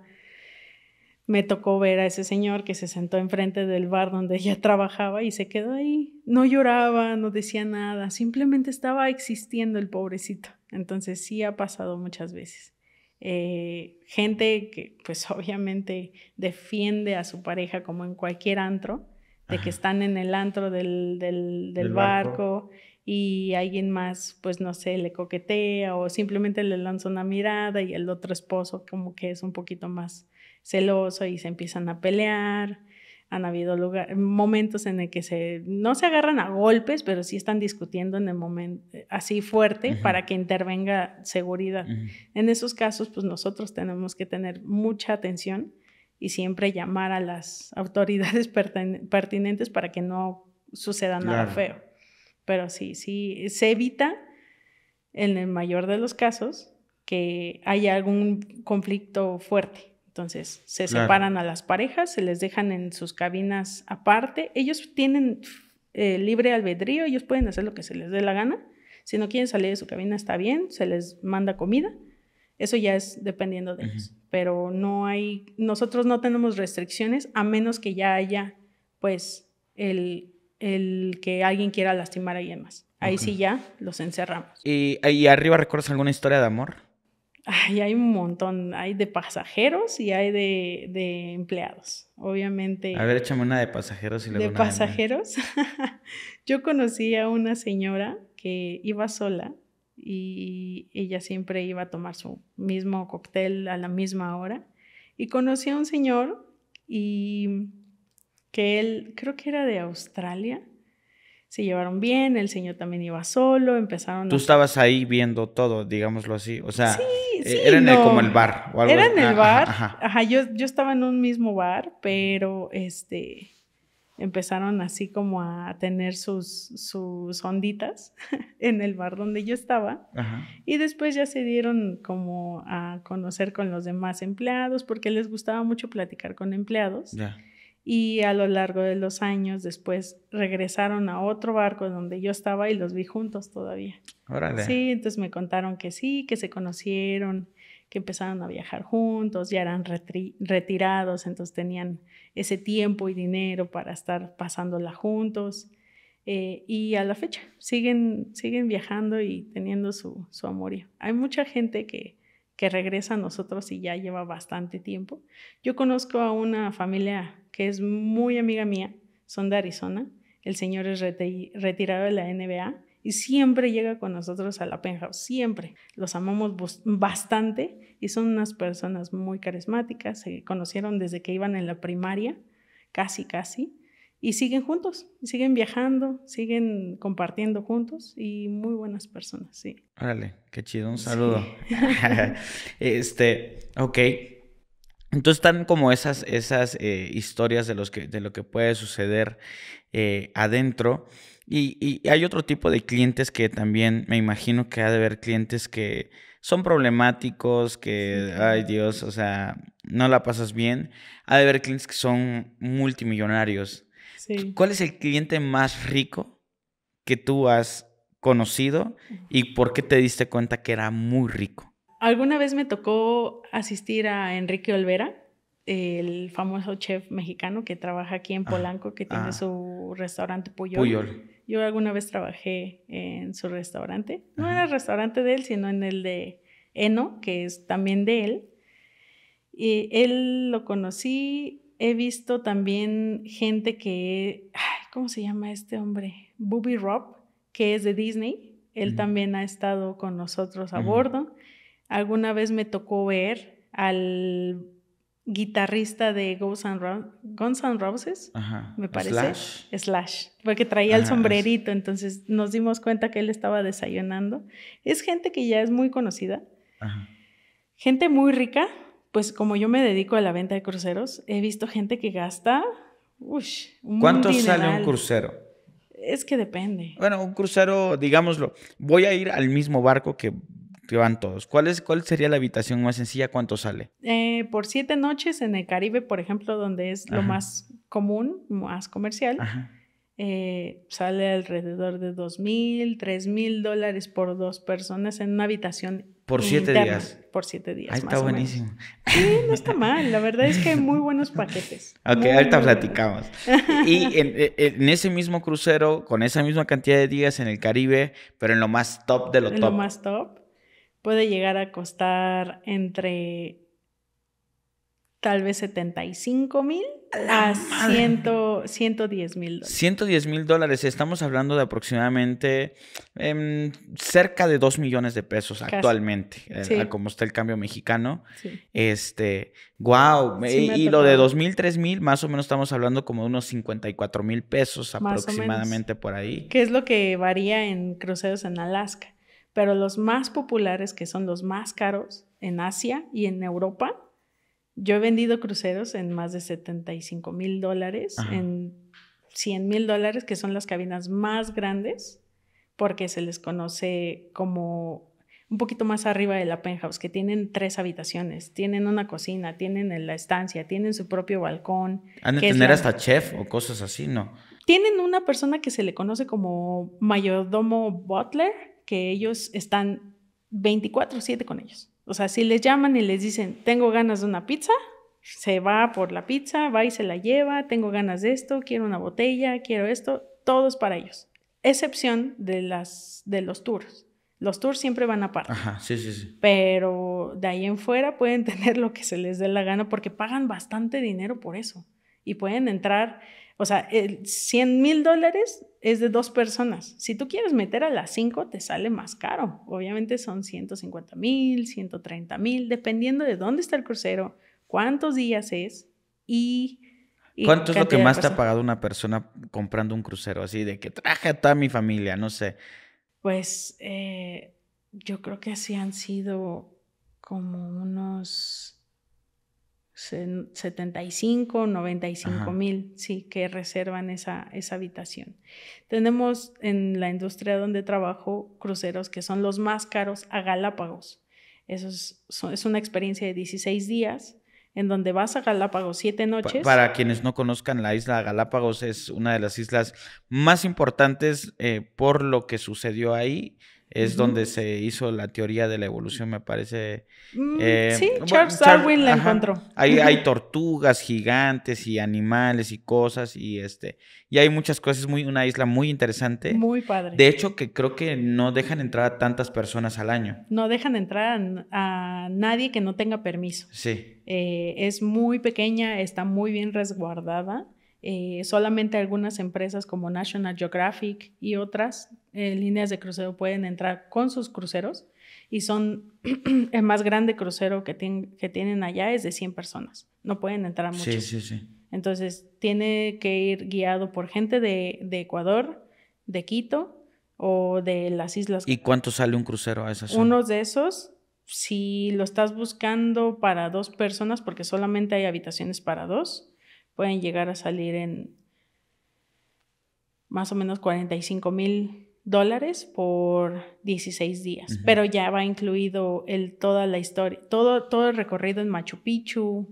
Me tocó ver a ese señor que se sentó enfrente del bar donde ella trabajaba y se quedó ahí. No lloraba, no decía nada, simplemente estaba existiendo el pobrecito. Entonces sí ha pasado muchas veces. Eh, gente que pues obviamente defiende a su pareja como en cualquier antro, de que están en el antro del, barco. y alguien más, pues no sé, le coquetea o simplemente le lanza una mirada y el otro esposo como que es un poquito más celoso y se empiezan a pelear. Han habido momentos en el que se, no se agarran a golpes, pero sí están discutiendo en el momento así fuerte para que intervenga seguridad. En esos casos, pues nosotros tenemos que tener mucha atención y siempre llamar a las autoridades pertinentes para que no suceda nada feo. Pero sí, sí, se evita en el mayor de los casos que haya algún conflicto fuerte. Entonces, se separan a las parejas, se les dejan en sus cabinas aparte. Ellos tienen eh, libre albedrío, ellos pueden hacer lo que se les dé la gana. Si no quieren salir de su cabina, está bien, se les manda comida eso ya es dependiendo de ellos. Pero no hay, nosotros no tenemos restricciones a menos que ya haya, pues, el, que alguien quiera lastimar a alguien más. Ahí sí ya los encerramos. ¿Y ahí arriba recuerdas alguna historia de amor? Ay, hay un montón. Hay de pasajeros y hay de, empleados. Obviamente. A ver, échame una de pasajeros y luego. De pasajeros. Yo conocí a una señora que iba sola y ella siempre iba a tomar su mismo cóctel a la misma hora. Y conocí a un señor y que él creo que era de Australia. Se llevaron bien, el señor también iba solo, empezaron... Tú estabas ahí viendo todo, digámoslo así, o sea, eh, era en como el bar o algo Era en el ah, bar, ajá, ajá, yo, yo estaba en un mismo bar, pero este empezaron así como a tener sus, sus onditas en el bar donde yo estaba. Y después ya se dieron como a conocer con los demás empleados porque les gustaba mucho platicar con empleados. Y a lo largo de los años después regresaron a otro barco donde yo estaba y los vi juntos todavía. Sí, entonces me contaron que sí, que se conocieron que empezaron a viajar juntos, ya eran retirados, entonces tenían ese tiempo y dinero para estar pasándola juntos. Eh, y a la fecha siguen, siguen viajando y teniendo su, amor. Hay mucha gente que, que regresa a nosotros y ya lleva bastante tiempo. Yo conozco a una familia que es muy amiga mía, son de Arizona, el señor es retirado de la NBA y siempre llega con nosotros a la penthouse, siempre. Los amamos bastante y son unas personas muy carismáticas, se conocieron desde que iban en la primaria, casi, casi, y siguen juntos, siguen viajando, siguen compartiendo juntos y muy buenas personas, sí. Órale, qué chido, un saludo. este, ok. Entonces están como esas, esas eh, historias de, los que, de lo que puede suceder eh, adentro. Y, hay otro tipo de clientes que también me imagino que ha de haber clientes que son problemáticos, que, ay Dios, o sea, no la pasas bien. Ha de haber clientes que son multimillonarios. ¿Cuál es el cliente más rico que tú has conocido y por qué te diste cuenta que era muy rico? Alguna vez me tocó asistir a Enrique Olvera, el famoso chef mexicano que trabaja aquí en Polanco, que tiene ah. su restaurante Puyol. Yo alguna vez trabajé en su restaurante, no en el restaurante de él, sino en el de Eno, que es también de él. Y él lo conocí, he visto también gente que, ¿cómo se llama este hombre? Booby Robb, que es de Disney. Él también ha estado con nosotros a bordo. Alguna vez me tocó ver al guitarrista de Guns N' Roses, me parece. Slash. Slash. Porque traía el sombrerito, entonces nos dimos cuenta que él estaba desayunando. Es gente que ya es muy conocida. Gente muy rica, pues como yo me dedico a la venta de cruceros, he visto gente que gasta. ¿Cuánto sale un crucero? Es que depende. Bueno, un crucero, digámoslo, voy a ir al mismo barco que que van todos. ¿Cuál, sería la habitación más sencilla? ¿Cuánto sale? Eh, por siete noches en el Caribe, por ejemplo, donde es lo más común, más comercial, eh, sale alrededor de dos mil, tres mil dólares por dos personas en una habitación. Por siete días. Por siete días. Ahí está buenísimo. Sí, no está mal. La verdad es que hay muy buenos paquetes. Ok, ahorita platicamos. Y e, e, en, ese mismo crucero, con esa misma cantidad de días en el Caribe, pero en lo más top de lo top. En lo más top puede llegar a costar entre tal vez 75 mil a 110 mil dólares. 110 mil dólares, estamos hablando de aproximadamente em, cerca de 2 millones de pesos actualmente, como está el cambio mexicano. Este, wow, y, lo de 2 mil, 3 mil, más o menos estamos hablando como de unos 54 mil pesos aproximadamente por ahí. ¿Qué es lo que varía en cruceros en Alaska? pero los más populares, que son los más caros en Asia y en Europa, yo he vendido cruceros en más de 75 mil dólares, en 100 mil dólares, que son las cabinas más grandes, porque se les conoce como un poquito más arriba de la penthouse, que tienen tres habitaciones, tienen una cocina, tienen la estancia, tienen su propio balcón. Han de tener hasta chef o cosas así, ¿no? Tienen una persona que se le conoce como mayordomo butler, que ellos están 24/7 con ellos. O sea, si les llaman y les dicen, tengo ganas de una pizza, se va por la pizza, va y se la lleva, tengo ganas de esto, quiero una botella, quiero esto, todo es para ellos. Excepción de, las, de los tours. Los tours siempre van aparte. Ajá, sí, sí, sí. Pero de ahí en fuera pueden tener lo que se les dé la gana porque pagan bastante dinero por eso. Y pueden entrar o sea, el 100 mil dólares es de dos personas. Si tú quieres meter a las cinco, te sale más caro. Obviamente son 150 mil, 130 mil, dependiendo de dónde está el crucero, cuántos días es y... ¿Cuánto es lo que más te ha pagado una persona comprando un crucero? Así de que traje a toda mi familia, no sé. Pues eh, yo creo que así han sido como unos 75, 95 mil, sí, que reservan esa, esa habitación. Tenemos en la industria donde trabajo cruceros que son los más caros a Galápagos. Eso es, una experiencia de 16 días en donde vas a Galápagos siete noches. Para, quienes no conozcan, la isla Galápagos es una de las islas más importantes eh, por lo que sucedió ahí es donde se hizo la teoría de la evolución, me parece. Mm, eh, sí, Charles Darwin la encontró. Hay, hay, tortugas gigantes y animales y cosas y este, y hay muchas cosas, muy, una isla muy interesante. Muy padre. De hecho, que creo que no dejan entrar a tantas personas al año. No dejan entrar a, nadie que no tenga permiso. Sí. Eh, es muy pequeña, está muy bien resguardada. Eh, solamente algunas empresas como National Geographic y otras eh, líneas de crucero pueden entrar con sus cruceros y son el más grande crucero que, que tienen allá es de 100 personas. No pueden entrar muchos. Entonces tiene que ir guiado por gente de, Ecuador, de Quito o de las islas. ¿Y cuánto sale un crucero a esas? Unos de esos, si lo estás buscando para dos personas, porque solamente hay habitaciones para dos, pueden llegar a salir en más o menos 45 mil dólares por 16 días, pero ya va incluido el, toda la historia, todo, todo el recorrido en Machu Picchu,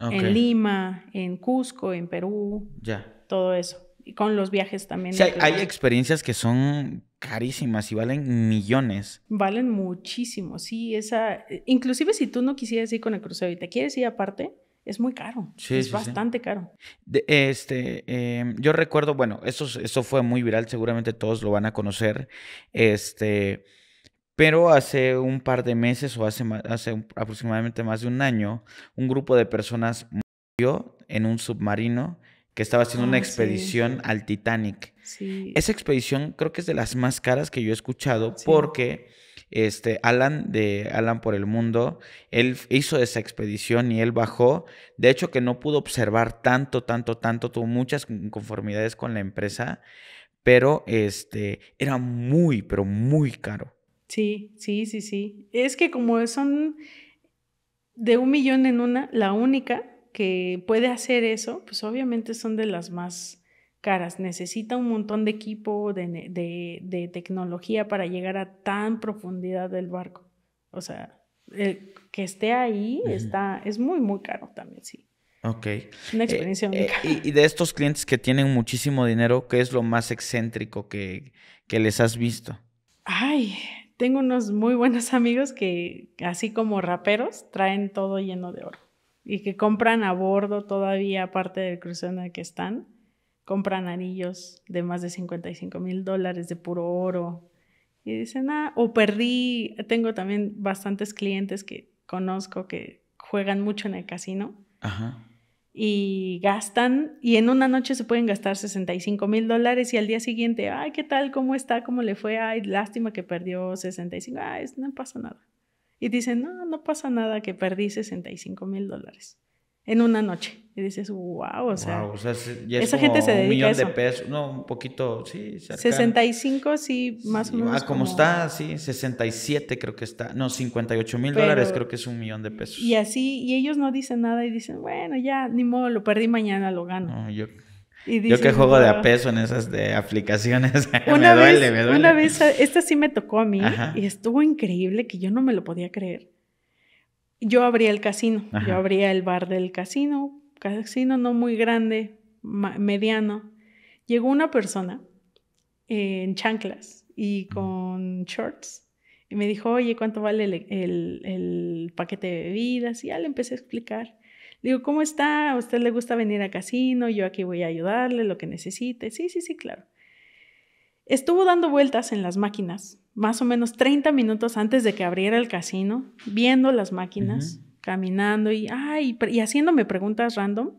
en Lima, en Cusco, en Perú, ya. todo eso. Y con los viajes también. hay, experiencias que son carísimas y valen millones. Valen muchísimo, sí, esa, inclusive si tú no quisieras ir con el crucero y te quieres ir aparte, es muy caro. es bastante caro. este, em, yo recuerdo, bueno, eso, eso fue muy viral, seguramente todos lo van a conocer. Este, pero hace un par de meses o hace, hace aproximadamente más de un año, un grupo de personas murió en un submarino que estaba haciendo una expedición al Titanic. Esa expedición creo que es de las más caras que yo he escuchado porque este, Alan de Alan por el Mundo, él hizo esa expedición y él bajó. De hecho, que no pudo observar tanto, tanto, tanto, tuvo muchas inconformidades con la empresa, pero este, era muy, pero muy caro. Sí, sí, sí, sí. Es que como son de un millón en una, la única que puede hacer eso, pues obviamente son de las más caras, necesita un montón de equipo, de, tecnología para llegar a tan profundidad del barco. O sea, que esté ahí está, es muy, muy caro también, sí. Ok. Una experiencia eh, muy única. Eh, y de estos clientes que tienen muchísimo dinero, ¿qué es lo más excéntrico que, que les has visto? Ay, tengo unos muy buenos amigos que, así como raperos, traen todo lleno de oro y que compran a bordo todavía parte del crucero en el que están compran anillos de más de 55 mil dólares de puro oro. Y dicen, ah, o perdí, tengo también bastantes clientes que conozco que juegan mucho en el casino. Y gastan, y en una noche se pueden gastar 65 mil dólares y al día siguiente, ay, ¿qué tal? ¿Cómo está? ¿Cómo le fue? Ay, lástima que perdió 65. Ay, no pasa nada. Y dicen, no, no pasa nada que perdí 65 mil dólares en una noche. Y dices, wow, o sea, esa gente se dedica un millón de pesos, no, un poquito, sí. Cercano. 65, sí, más o menos. Ah, como, está, sí, 67 creo que está, no, 58 mil dólares creo que es un millón de pesos. Y así, y ellos no dicen nada y dicen, bueno, ya, ni modo, lo perdí, mañana lo gano. yo, y yo que juego de a peso en esas de aplicaciones, una vez, Una vez, esta sí me tocó a mí y estuvo increíble que yo no me lo podía creer yo abría el casino, yo abría el bar del casino, casino no muy grande, mediano. Llegó una persona eh, en chanclas y con shorts y me dijo, oye, ¿cuánto vale el, paquete de bebidas? Y ya le empecé a explicar. Le digo, ¿cómo está? ¿A usted le gusta venir a casino? Yo aquí voy a ayudarle, lo que necesite. Sí, sí, sí, claro. Estuvo dando vueltas en las máquinas más o menos 30 minutos antes de que abriera el casino, viendo las máquinas, caminando y, y haciéndome preguntas random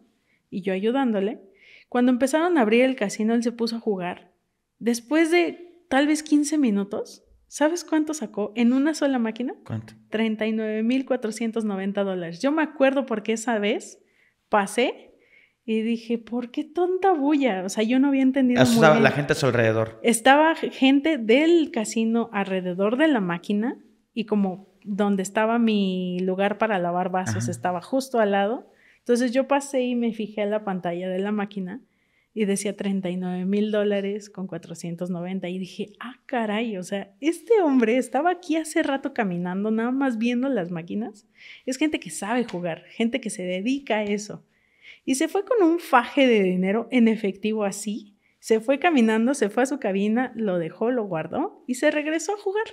y yo ayudándole. Cuando empezaron a abrir el casino, él se puso a jugar. Después de tal vez 15 minutos, ¿sabes cuánto sacó en una sola máquina? ¿Cuánto? 39.490 dólares. Yo me acuerdo porque esa vez pasé y dije, ¿por qué tonta bulla? O sea, yo no había entendido. Muy bien. la gente a su alrededor. Estaba gente del casino alrededor de la máquina y como donde estaba mi lugar para lavar vasos estaba justo al lado. Entonces yo pasé y me fijé en la pantalla de la máquina y decía 39 mil dólares con 490 y dije, ah, caray, o sea, este hombre estaba aquí hace rato caminando, nada más viendo las máquinas. Es gente que sabe jugar, gente que se dedica a eso. Y se fue con un faje de dinero en efectivo así. Se fue caminando, se fue a su cabina, lo dejó, lo guardó y se regresó a jugar.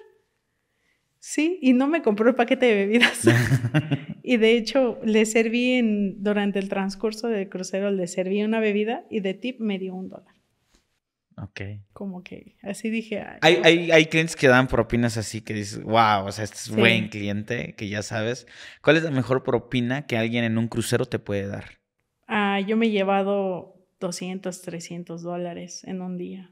Sí, y no me compró el paquete de bebidas. y de hecho, le serví en, durante el transcurso del crucero, le serví una bebida y de tip me dio un dólar. Ok. Como que así dije. Hay, clientes que dan propinas así que dices, wow, o sea, este es buen cliente, que ya sabes. ¿Cuál es la mejor propina que alguien en un crucero te puede dar? Ah, yo me he llevado 200, 300 dólares en un día.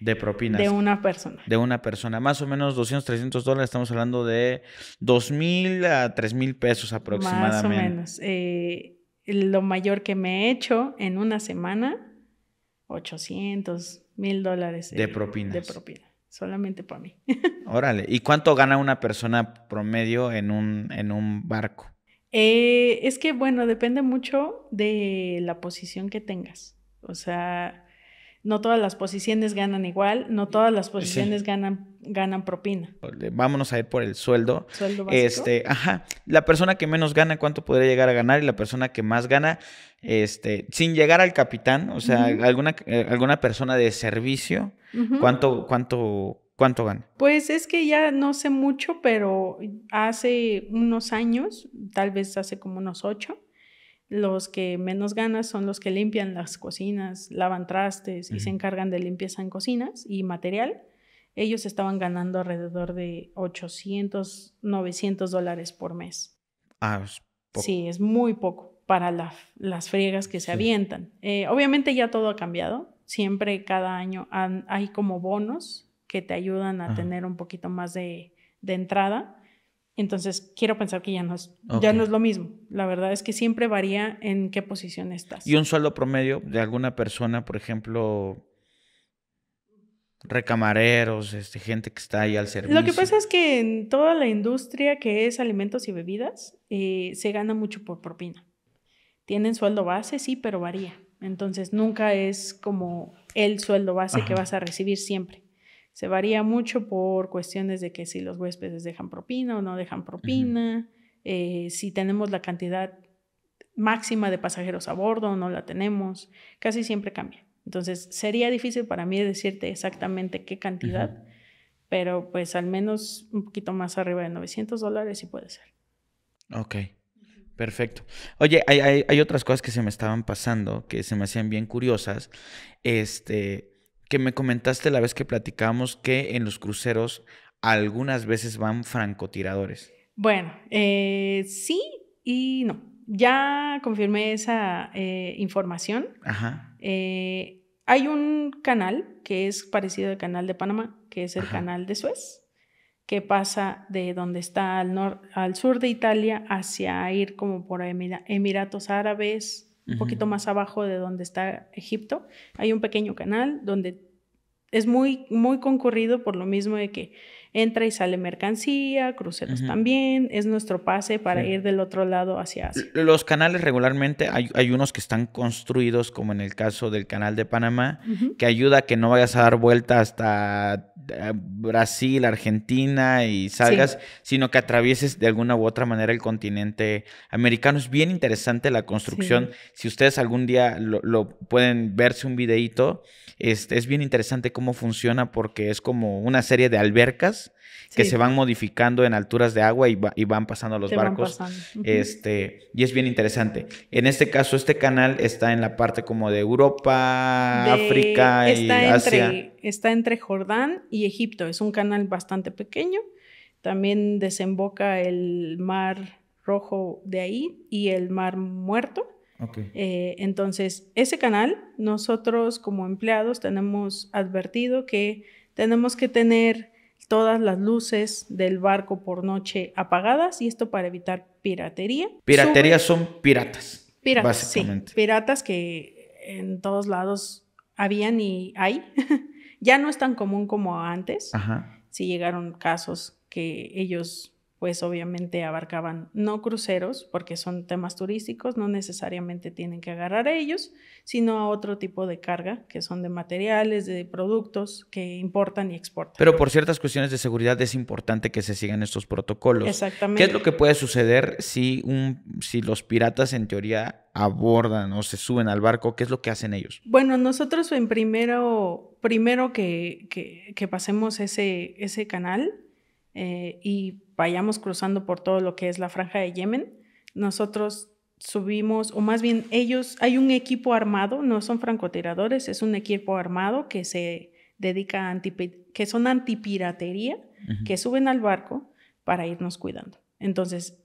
De propinas. De una persona. De una persona. Más o menos 200, 300 dólares. Estamos hablando de 2 mil a 3 mil pesos aproximadamente. Más o menos. Eh, lo mayor que me he hecho en una semana, 800, mil dólares. De, propinas. De propina. Solamente para mí. Órale. ¿Y cuánto gana una persona promedio en un, en un barco? Eh, es que, bueno, depende mucho de la posición que tengas. O sea, no todas las posiciones ganan igual, no todas las posiciones ganan, ganan propina. Vámonos a ir por el sueldo. Sueldo básico? Este, ajá. La persona que menos gana, ¿cuánto podría llegar a ganar? Y la persona que más gana, este, sin llegar al capitán, o sea, alguna, eh, alguna persona de servicio, cuánto ¿Cuánto ganan? Pues es que ya no sé mucho, pero hace unos años, tal vez hace como unos ocho, los que menos ganan son los que limpian las cocinas, lavan trastes y se encargan de limpieza en cocinas y material. Ellos estaban ganando alrededor de 800, 900 dólares por mes. Ah, Sí, es muy poco para las friegas que se avientan. Eh, obviamente ya todo ha cambiado. Siempre cada año hay como bonos que te ayudan a tener un poquito más de, entrada. Entonces, quiero pensar que ya no, es, ya no es lo mismo. La verdad es que siempre varía en qué posición estás. ¿Y un sueldo promedio de alguna persona, por ejemplo, recamareros, este, gente que está ahí al servicio. Lo que pasa es que en toda la industria que es alimentos y bebidas, eh, se gana mucho por propina. Tienen sueldo base, sí, pero varía. Entonces nunca es como el sueldo base que vas a recibir siempre. Se varía mucho por cuestiones de que si los huéspedes dejan propina o no dejan propina, eh, si tenemos la cantidad máxima de pasajeros a bordo o no la tenemos, casi siempre cambia. Entonces, sería difícil para mí decirte exactamente qué cantidad, pero pues al menos un poquito más arriba de 900 dólares sí puede ser. Ok, perfecto. Oye, hay, hay, hay, otras cosas que se me estaban pasando, que se me hacían bien curiosas. Este, que me comentaste la vez que platicamos que en los cruceros algunas veces van francotiradores. Bueno, eh, sí y no. Ya confirmé esa eh, información. Ajá. Eh, hay un canal que es parecido al canal de Panamá, que es el canal de Suez, que pasa de donde está al, sur de Italia hacia ir como por Emiratos Árabes, un poquito más abajo de donde está Egipto, hay un pequeño canal donde es muy, muy concurrido por lo mismo de que entra y sale mercancía, cruceros también, es nuestro pase para ir del otro lado hacia Asia. Los canales regularmente hay, unos que están construidos, como en el caso del canal de Panamá, que ayuda a que no vayas a dar vuelta hasta eh, Brasil, Argentina y salgas, sino que atravieses de alguna u otra manera el continente americano. Es bien interesante la construcción. Si ustedes algún día lo, pueden verse un videíto es bien interesante cómo funciona porque es como una serie de albercas que se van modificando en alturas de agua y, van pasando los barcos. Este, y es bien interesante. En este caso, este canal está en la parte como de Europa, África y Asia. Está entre Jordán y Egipto. Es un canal bastante pequeño. También desemboca el mar rojo de ahí y el mar muerto eh, entonces, ese canal, nosotros como empleados tenemos advertido que tenemos que tener todas las luces del barco por noche apagadas y esto para evitar piratería. Piratería son piratas. Piratas, básicamente. Sí, piratas que en todos lados habían y hay. ya no es tan común como antes. Si llegaron casos que ellos pues obviamente abarcaban no cruceros, porque son temas turísticos, no necesariamente tienen que agarrar a ellos, sino a otro tipo de carga, que son de materiales, de productos que importan y exportan. Pero por ciertas cuestiones de seguridad es importante que se sigan estos protocolos. Exactamente. ¿Qué es lo que puede suceder si, un, si los piratas en teoría abordan o se suben al barco? ¿Qué es lo que hacen ellos? Bueno, nosotros en primero, primero que, pasemos ese, ese canal, eh, y vayamos cruzando por todo lo que es la franja de Yemen, nosotros subimos, o más bien ellos, hay un equipo armado, no son francotiradores, es un equipo armado que se dedica a anti, que son antipiratería, que suben al barco para irnos cuidando. Entonces,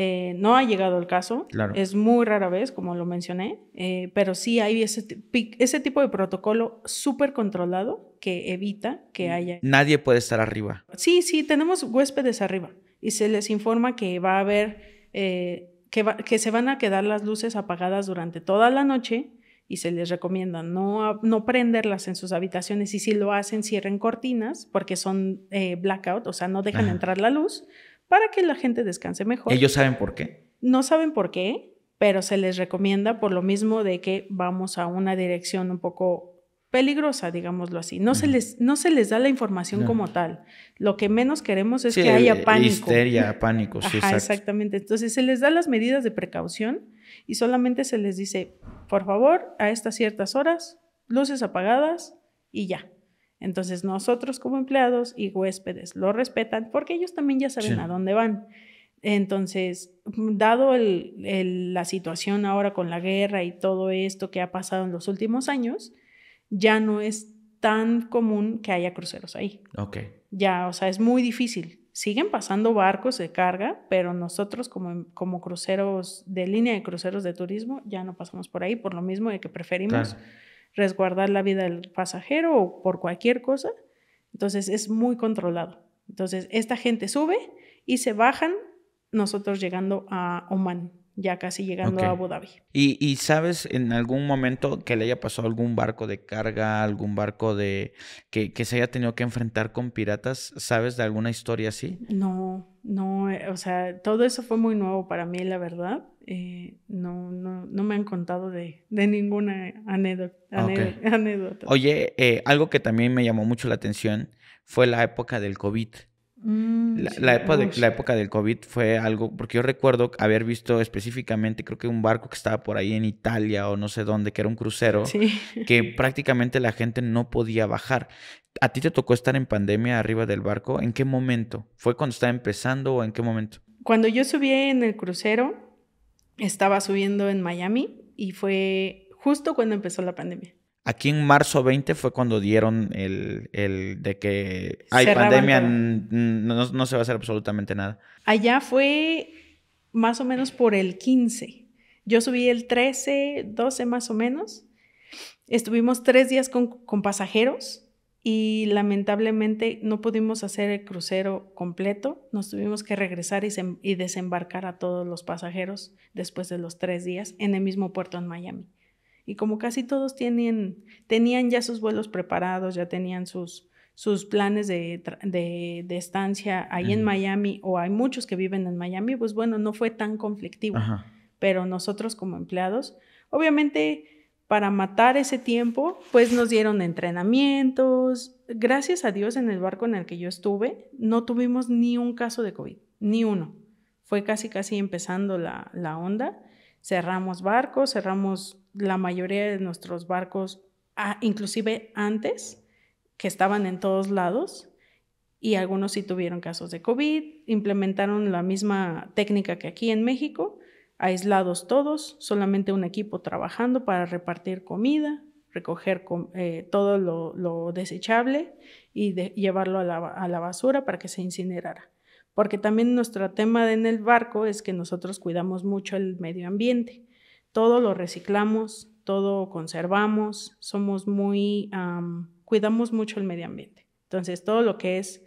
eh, no ha llegado el caso, es muy rara vez, como lo mencioné, eh, pero sí hay ese, tipo de protocolo súper controlado que evita que haya... Nadie puede estar arriba. Sí, sí, tenemos huéspedes arriba y se les informa que va a haber... Eh, que, se van a quedar las luces apagadas durante toda la noche y se les recomienda no, no prenderlas en sus habitaciones y si lo hacen cierren cortinas porque son blackout, o sea, no dejan entrar la luz para que la gente descanse mejor. ¿Ellos saben por qué? No saben por qué, pero se les recomienda por lo mismo de que vamos a una dirección un poco peligrosa, digámoslo así. No, se, les, no se les da la información como tal. Lo que menos queremos es que haya pánico. Histeria, pánico, sí, Ajá, exactamente. Entonces se les da las medidas de precaución y solamente se les dice, por favor, a estas ciertas horas, luces apagadas y ya. Entonces nosotros como empleados y huéspedes lo respetan porque ellos también ya saben a dónde van. Entonces, dado la situación ahora con la guerra y todo esto que ha pasado en los últimos años, ya no es tan común que haya cruceros ahí. Ok. Ya, o sea, es muy difícil. Siguen pasando barcos de carga, pero nosotros como, como cruceros de línea de cruceros de turismo ya no pasamos por ahí, por lo mismo de que preferimos resguardar la vida del pasajero o por cualquier cosa. Entonces es muy controlado. Entonces esta gente sube y se bajan nosotros llegando a Oman, ya casi llegando a Abu Dhabi. ¿Y, sabes en algún momento que le haya pasado algún barco de carga, algún barco de que, que se haya tenido que enfrentar con piratas? ¿Sabes de alguna historia así? No, no, eh, o sea, todo eso fue muy nuevo para mí, la verdad. Eh, no, no, no, me han contado de, ninguna anécdota. Ah, Oye, eh, algo que también me llamó mucho la atención fue la época del COVID. Mm, la, época de, la, época del COVID fue algo, porque yo recuerdo haber visto específicamente, creo que un barco que estaba por ahí en Italia o no sé dónde, que era un crucero, que prácticamente la gente no podía bajar. ¿A ti te tocó estar en pandemia arriba del barco? ¿En qué momento? ¿Fue cuando estaba empezando o en qué momento? Cuando yo subí en el crucero, estaba subiendo en Miami y fue justo cuando empezó la pandemia. Aquí en marzo 20 fue cuando dieron el, de que hay pandemia, no, se va a hacer absolutamente nada. Allá fue más o menos por el 15. Yo subí el 13, 12 más o menos. Estuvimos tres días con pasajeros y lamentablemente no pudimos hacer el crucero completo, nos tuvimos que regresar y, desembarcar a todos los pasajeros después de los tres días en el mismo puerto en Miami. Y como casi todos tienen, tenían ya sus vuelos preparados, ya tenían sus, sus planes de, estancia ahí en Miami, o hay muchos que viven en Miami, pues bueno, no fue tan conflictivo. Pero nosotros como empleados, obviamente para matar ese tiempo, pues nos dieron entrenamientos. Gracias a Dios en el barco en el que yo estuve, no tuvimos ni un caso de COVID, ni uno. Fue casi, casi empezando la, onda. Cerramos barcos, cerramos la mayoría de nuestros barcos, inclusive antes, que estaban en todos lados, y algunos sí tuvieron casos de COVID, implementaron la misma técnica que aquí en México, aislados todos, solamente un equipo trabajando para repartir comida, recoger eh, todo lo, desechable y llevarlo a la, basura para que se incinerara. Porque también nuestro tema en el barco es que nosotros cuidamos mucho el medio ambiente. Todo lo reciclamos, todo conservamos, somos muy, cuidamos mucho el medio ambiente. Entonces, todo lo que es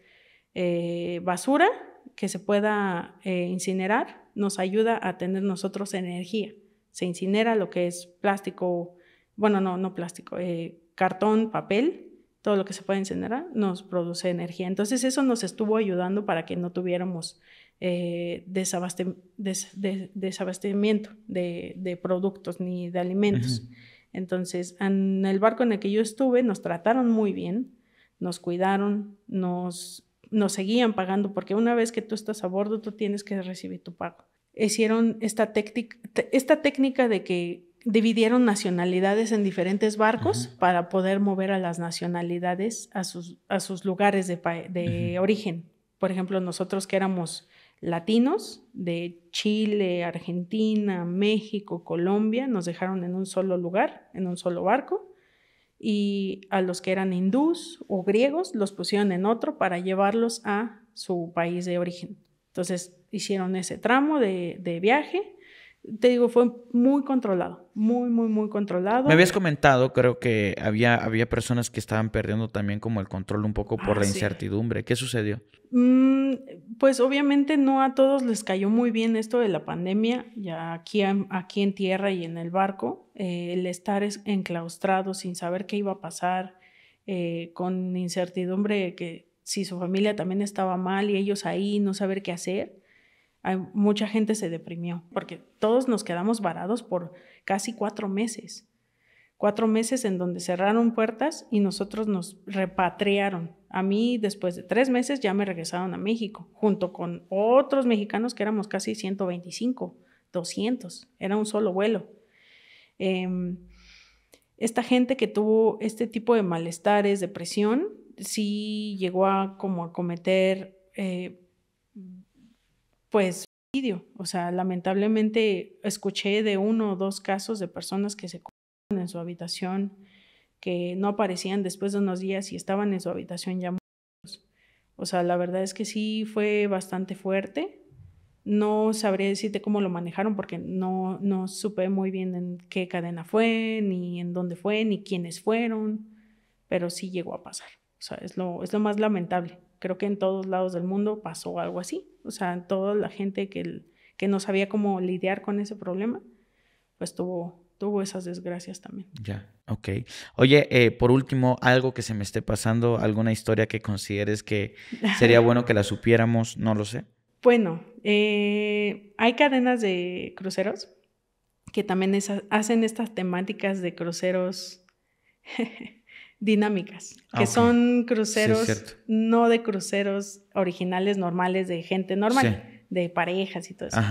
eh, basura que se pueda eh, incinerar, nos ayuda a tener nosotros energía. Se incinera lo que es plástico, bueno, no, no plástico, eh, cartón, papel, todo lo que se puede incinerar nos produce energía. Entonces eso nos estuvo ayudando para que no tuviéramos eh, desabaste desabastecimiento de, productos ni de alimentos. Entonces, en el barco en el que yo estuve nos trataron muy bien, nos cuidaron, nos nos seguían pagando, porque una vez que tú estás a bordo, tú tienes que recibir tu pago. Hicieron esta, esta técnica de que dividieron nacionalidades en diferentes barcos para poder mover a las nacionalidades a sus, a sus lugares de, origen. Por ejemplo, nosotros que éramos latinos de Chile, Argentina, México, Colombia, nos dejaron en un solo lugar, en un solo barco, y a los que eran hindús o griegos los pusieron en otro para llevarlos a su país de origen. Entonces hicieron ese tramo de, de viaje te digo, fue muy controlado, muy, muy, muy controlado. Me habías comentado, creo que había, había personas que estaban perdiendo también como el control un poco por ah, la incertidumbre. ¿Qué sucedió? Mm, pues obviamente no a todos les cayó muy bien esto de la pandemia, ya aquí, aquí en tierra y en el barco, eh, el estar enclaustrado sin saber qué iba a pasar, eh, con incertidumbre que si su familia también estaba mal y ellos ahí, no saber qué hacer mucha gente se deprimió porque todos nos quedamos varados por casi cuatro meses. Cuatro meses en donde cerraron puertas y nosotros nos repatriaron. A mí, después de tres meses, ya me regresaron a México, junto con otros mexicanos que éramos casi 125, 200. Era un solo vuelo. Em, esta gente que tuvo este tipo de malestares, depresión, sí llegó a como a cometer eh, pues suicidio. O sea, lamentablemente escuché de uno o dos casos de personas que se en su habitación, que no aparecían después de unos días y estaban en su habitación ya muertos. O sea, la verdad es que sí fue bastante fuerte. No sabría decirte cómo lo manejaron porque no, no supe muy bien en qué cadena fue, ni en dónde fue, ni quiénes fueron, pero sí llegó a pasar. O sea, es lo, es lo más lamentable creo que en todos lados del mundo pasó algo así. O sea, toda la gente que, no sabía cómo lidiar con ese problema, pues tuvo, tuvo esas desgracias también. Ya, ok. Oye, eh, por último, algo que se me esté pasando, alguna historia que consideres que sería bueno que la supiéramos, no lo sé. Bueno, eh, hay cadenas de cruceros que también hacen estas temáticas de cruceros dinámicas, ah, que son cruceros no de cruceros originales normales de gente normal, de parejas y todo eso.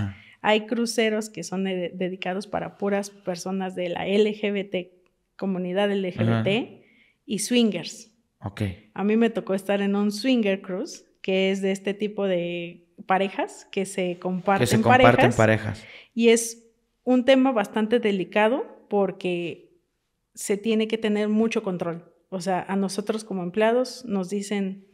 Hay cruceros que son dedicados para puras personas de la LGBT, comunidad LGBT y swingers. A mí me tocó estar en un swinger cruise, que es de este tipo de parejas que se comparten, comparten parejas. Y es un tema bastante delicado porque se tiene que tener mucho control. O sea, a nosotros como empleados nos dicen,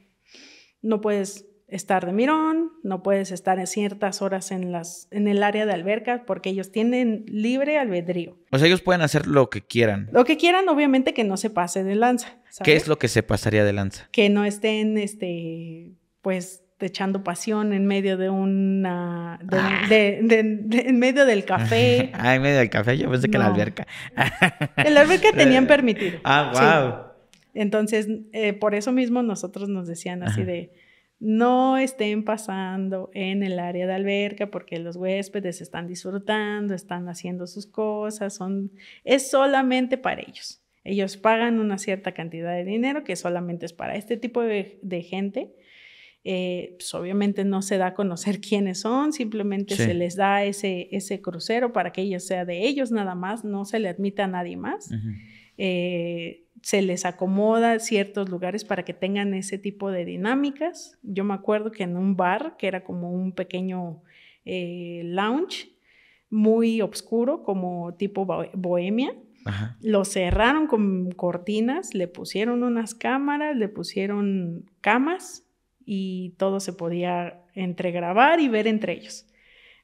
no puedes estar de mirón, no puedes estar en ciertas horas en, las, en el área de alberca, porque ellos tienen libre albedrío. O sea, ellos pueden hacer lo que quieran. Lo que quieran, obviamente que no se pase de lanza. ¿Qué es lo que se pasaría de lanza? Que no estén, este, pues echando pasión en medio de una ah. en medio del café. ah, en medio del café, yo pensé que la alberca. en la alberca tenían permitido. Ah, wow. Entonces, eh, por eso mismo nosotros nos decían así de, no estén pasando en el área de alberca porque los huéspedes están disfrutando, están haciendo sus cosas, son, es solamente para ellos. Ellos pagan una cierta cantidad de dinero que solamente es para este tipo de, gente. Eh, pues, obviamente no se da a conocer quiénes son, simplemente se les da ese, ese crucero para que ellos sea de ellos nada más, no se le admita a nadie más se les acomoda ciertos lugares para que tengan ese tipo de dinámicas. Yo me acuerdo que en un bar, que era como un pequeño eh, lounge, muy oscuro, como tipo bohemia, Lo cerraron con cortinas, le pusieron unas cámaras, le pusieron camas y todo se podía entregrabar y ver entre ellos.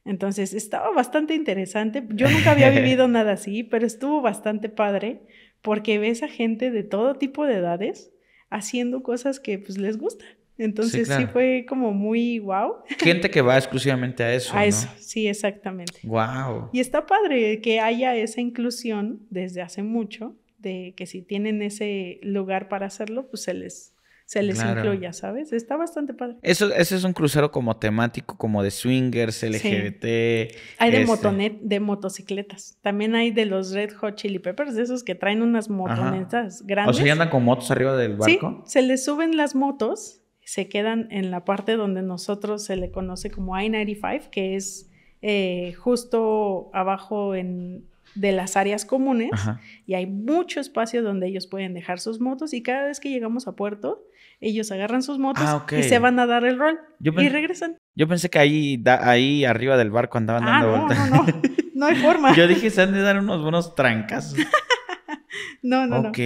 Entonces estaba bastante interesante. Yo nunca había vivido nada así, pero estuvo bastante padre porque ves a gente de todo tipo de edades haciendo cosas que pues les gusta. Entonces sí, fue como muy wow. Gente que va exclusivamente a eso. A eso, sí, exactamente. Wow. Y está padre que haya esa inclusión desde hace mucho, de que si tienen ese lugar para hacerlo, pues se les se les incluya, ¿sabes? Está bastante padre. Eso, ese es un crucero como temático, como de swingers, LGBT. Hay de este. motonet, de motocicletas. También hay de los Red Hot Chili Peppers, de esos que traen unas motonetas grandes. O sea, andan con motos arriba del barco. Sí, se les suben las motos, se quedan en la parte donde nosotros se le conoce como I-95, que es eh, justo abajo en, de las áreas comunes y hay mucho espacio donde ellos pueden dejar sus motos y cada vez que llegamos a puerto ellos agarran sus motos ah, y se van a dar el rol y regresan. Yo pensé que ahí, ahí arriba del barco andaban ah, dando no, vueltas. No, no, no hay forma. yo dije, se han de dar unos buenos trancas. no, no, no. Ok.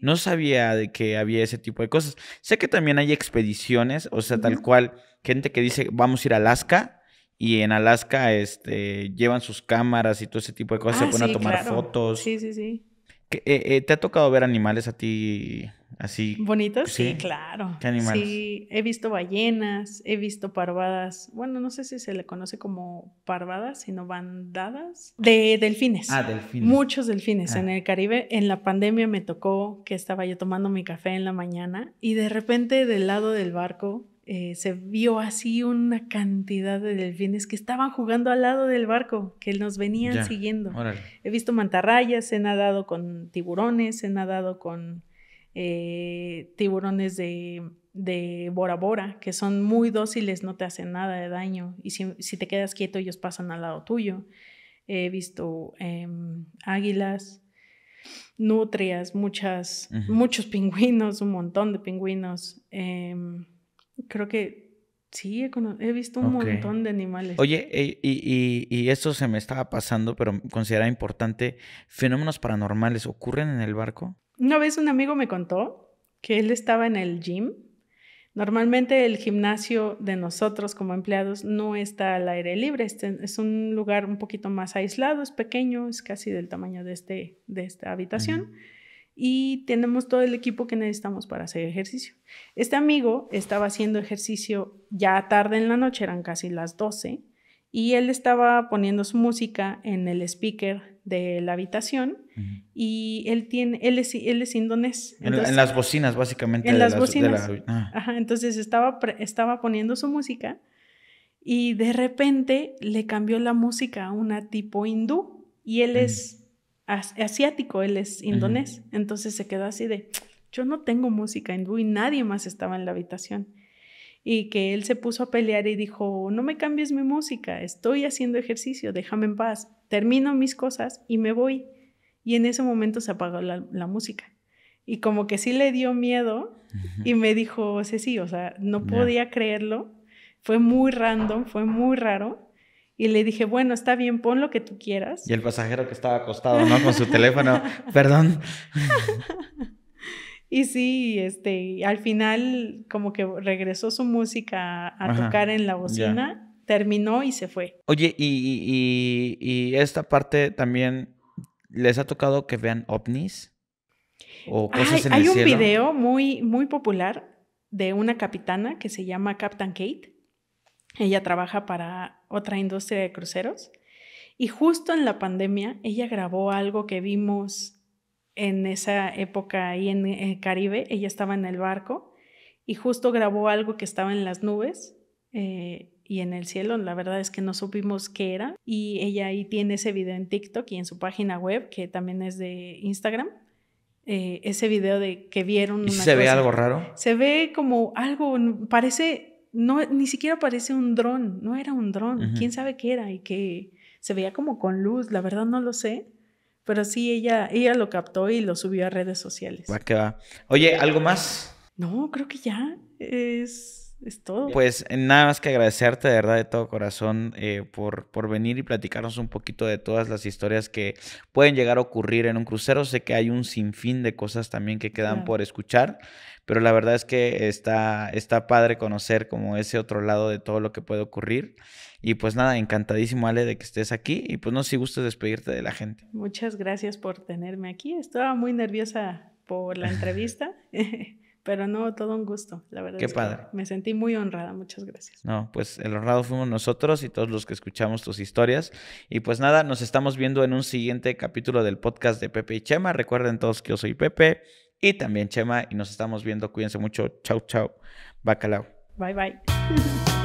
No sabía de que había ese tipo de cosas. Sé que también hay expediciones, o sea, tal cual, gente que dice, vamos a ir a Alaska, y en Alaska este, llevan sus cámaras y todo ese tipo de cosas, se ah, ponen a tomar fotos. Sí, sí, sí. Eh, eh, ¿Te ha tocado ver animales a ti? así. ¿Bonitos? Pues sí, claro. ¿Qué animales? Sí, he visto ballenas, he visto parvadas. Bueno, no sé si se le conoce como parvadas, sino bandadas de delfines. Ah, delfines. Muchos delfines en ah. el Caribe. En la pandemia me tocó que estaba yo tomando mi café en la mañana y de repente del lado del barco eh, se vio así una cantidad de delfines que estaban jugando al lado del barco, que nos venían siguiendo. He visto mantarrayas, he nadado con tiburones, he nadado con eh, tiburones de, Bora Bora, que son muy dóciles, no te hacen nada de daño. Y si, te quedas quieto, ellos pasan al lado tuyo. He visto em, águilas, nutrias, muchas, muchos pingüinos, un montón de pingüinos. Em, creo que sí, he, visto un montón de animales. Oye, eh, y, y, y, esto se me estaba pasando, pero considera importante, ¿fenómenos paranormales ocurren en el barco? Una vez un amigo me contó que él estaba en el gym. Normalmente el gimnasio de nosotros como empleados no está al aire libre, este es un lugar un poquito más aislado, es pequeño, es casi del tamaño de, este, de esta habitación. Y tenemos todo el equipo que necesitamos para hacer ejercicio. Este amigo estaba haciendo ejercicio ya tarde en la noche, eran casi las 12, y él estaba poniendo su música en el speaker de la habitación y él tiene él es, él es indonés. en, las bocinas básicamente. En las, bocinas. Ah. entonces estaba, estaba poniendo su música y de repente le cambió la música a una tipo hindú y él mm. es asiático, él es indonés. Entonces se quedó así de, yo no tengo música hindú y nadie más estaba en la habitación y que él se puso a pelear y dijo, no me cambies mi música, estoy haciendo ejercicio, déjame en paz, termino mis cosas y me voy. Y en ese momento se apagó la, música. Y como que sí le dio miedo y me dijo, sí, o sea, no podía creerlo, fue muy random, fue muy raro. Y le dije, bueno, está bien, pon lo que tú quieras. Y el pasajero que estaba acostado, ¿no? Con su teléfono, perdón. Y sí, este, al final como que regresó su música a tocar en la bocina, terminó y se fue. Oye, y, esta parte también, ¿les ha tocado que vean ovnis? O cosas hay un video muy, muy popular de una capitana que se llama Captain Kate. Ella trabaja para otra industria de cruceros. Y justo en la pandemia, ella grabó algo que vimos en esa época ahí en eh, Caribe, ella estaba en el barco y justo grabó algo que estaba en las nubes eh, y en el cielo, la verdad es que no supimos qué era y ella ahí tiene ese video en TikTok y en su página web que también es de Instagram. Eh, ese video de que vieron. ¿Y se ve algo raro? Se ve como algo, parece, no, ni siquiera parece un dron, no era un dron, quién sabe qué era y que se veía como con luz, la verdad no lo sé pero sí, ella, ella lo captó y lo subió a redes sociales. Va que va. Oye, ¿algo más? No, creo que ya es, todo. Pues nada más que agradecerte de verdad de todo corazón eh, por, por venir y platicarnos un poquito de todas las historias que pueden llegar a ocurrir en un crucero. Sé que hay un sinfín de cosas también que quedan por escuchar, pero la verdad es que está, está padre conocer como ese otro lado de todo lo que puede ocurrir. Y pues nada, encantadísimo Ale de que estés aquí y pues no sé si gustas despedirte de la gente. Muchas gracias por tenerme aquí. Estaba muy nerviosa por la entrevista. Pero no, todo un gusto, la verdad. que padre. me sentí muy honrada, muchas gracias. No, pues el honrado fuimos nosotros y todos los que escuchamos tus historias. Y pues nada, nos estamos viendo en un siguiente capítulo del podcast de Pepe y Chema. Recuerden todos que yo soy Pepe y también Chema y nos estamos viendo. Cuídense mucho. Chau, chau. Bacalao. Bye, bye.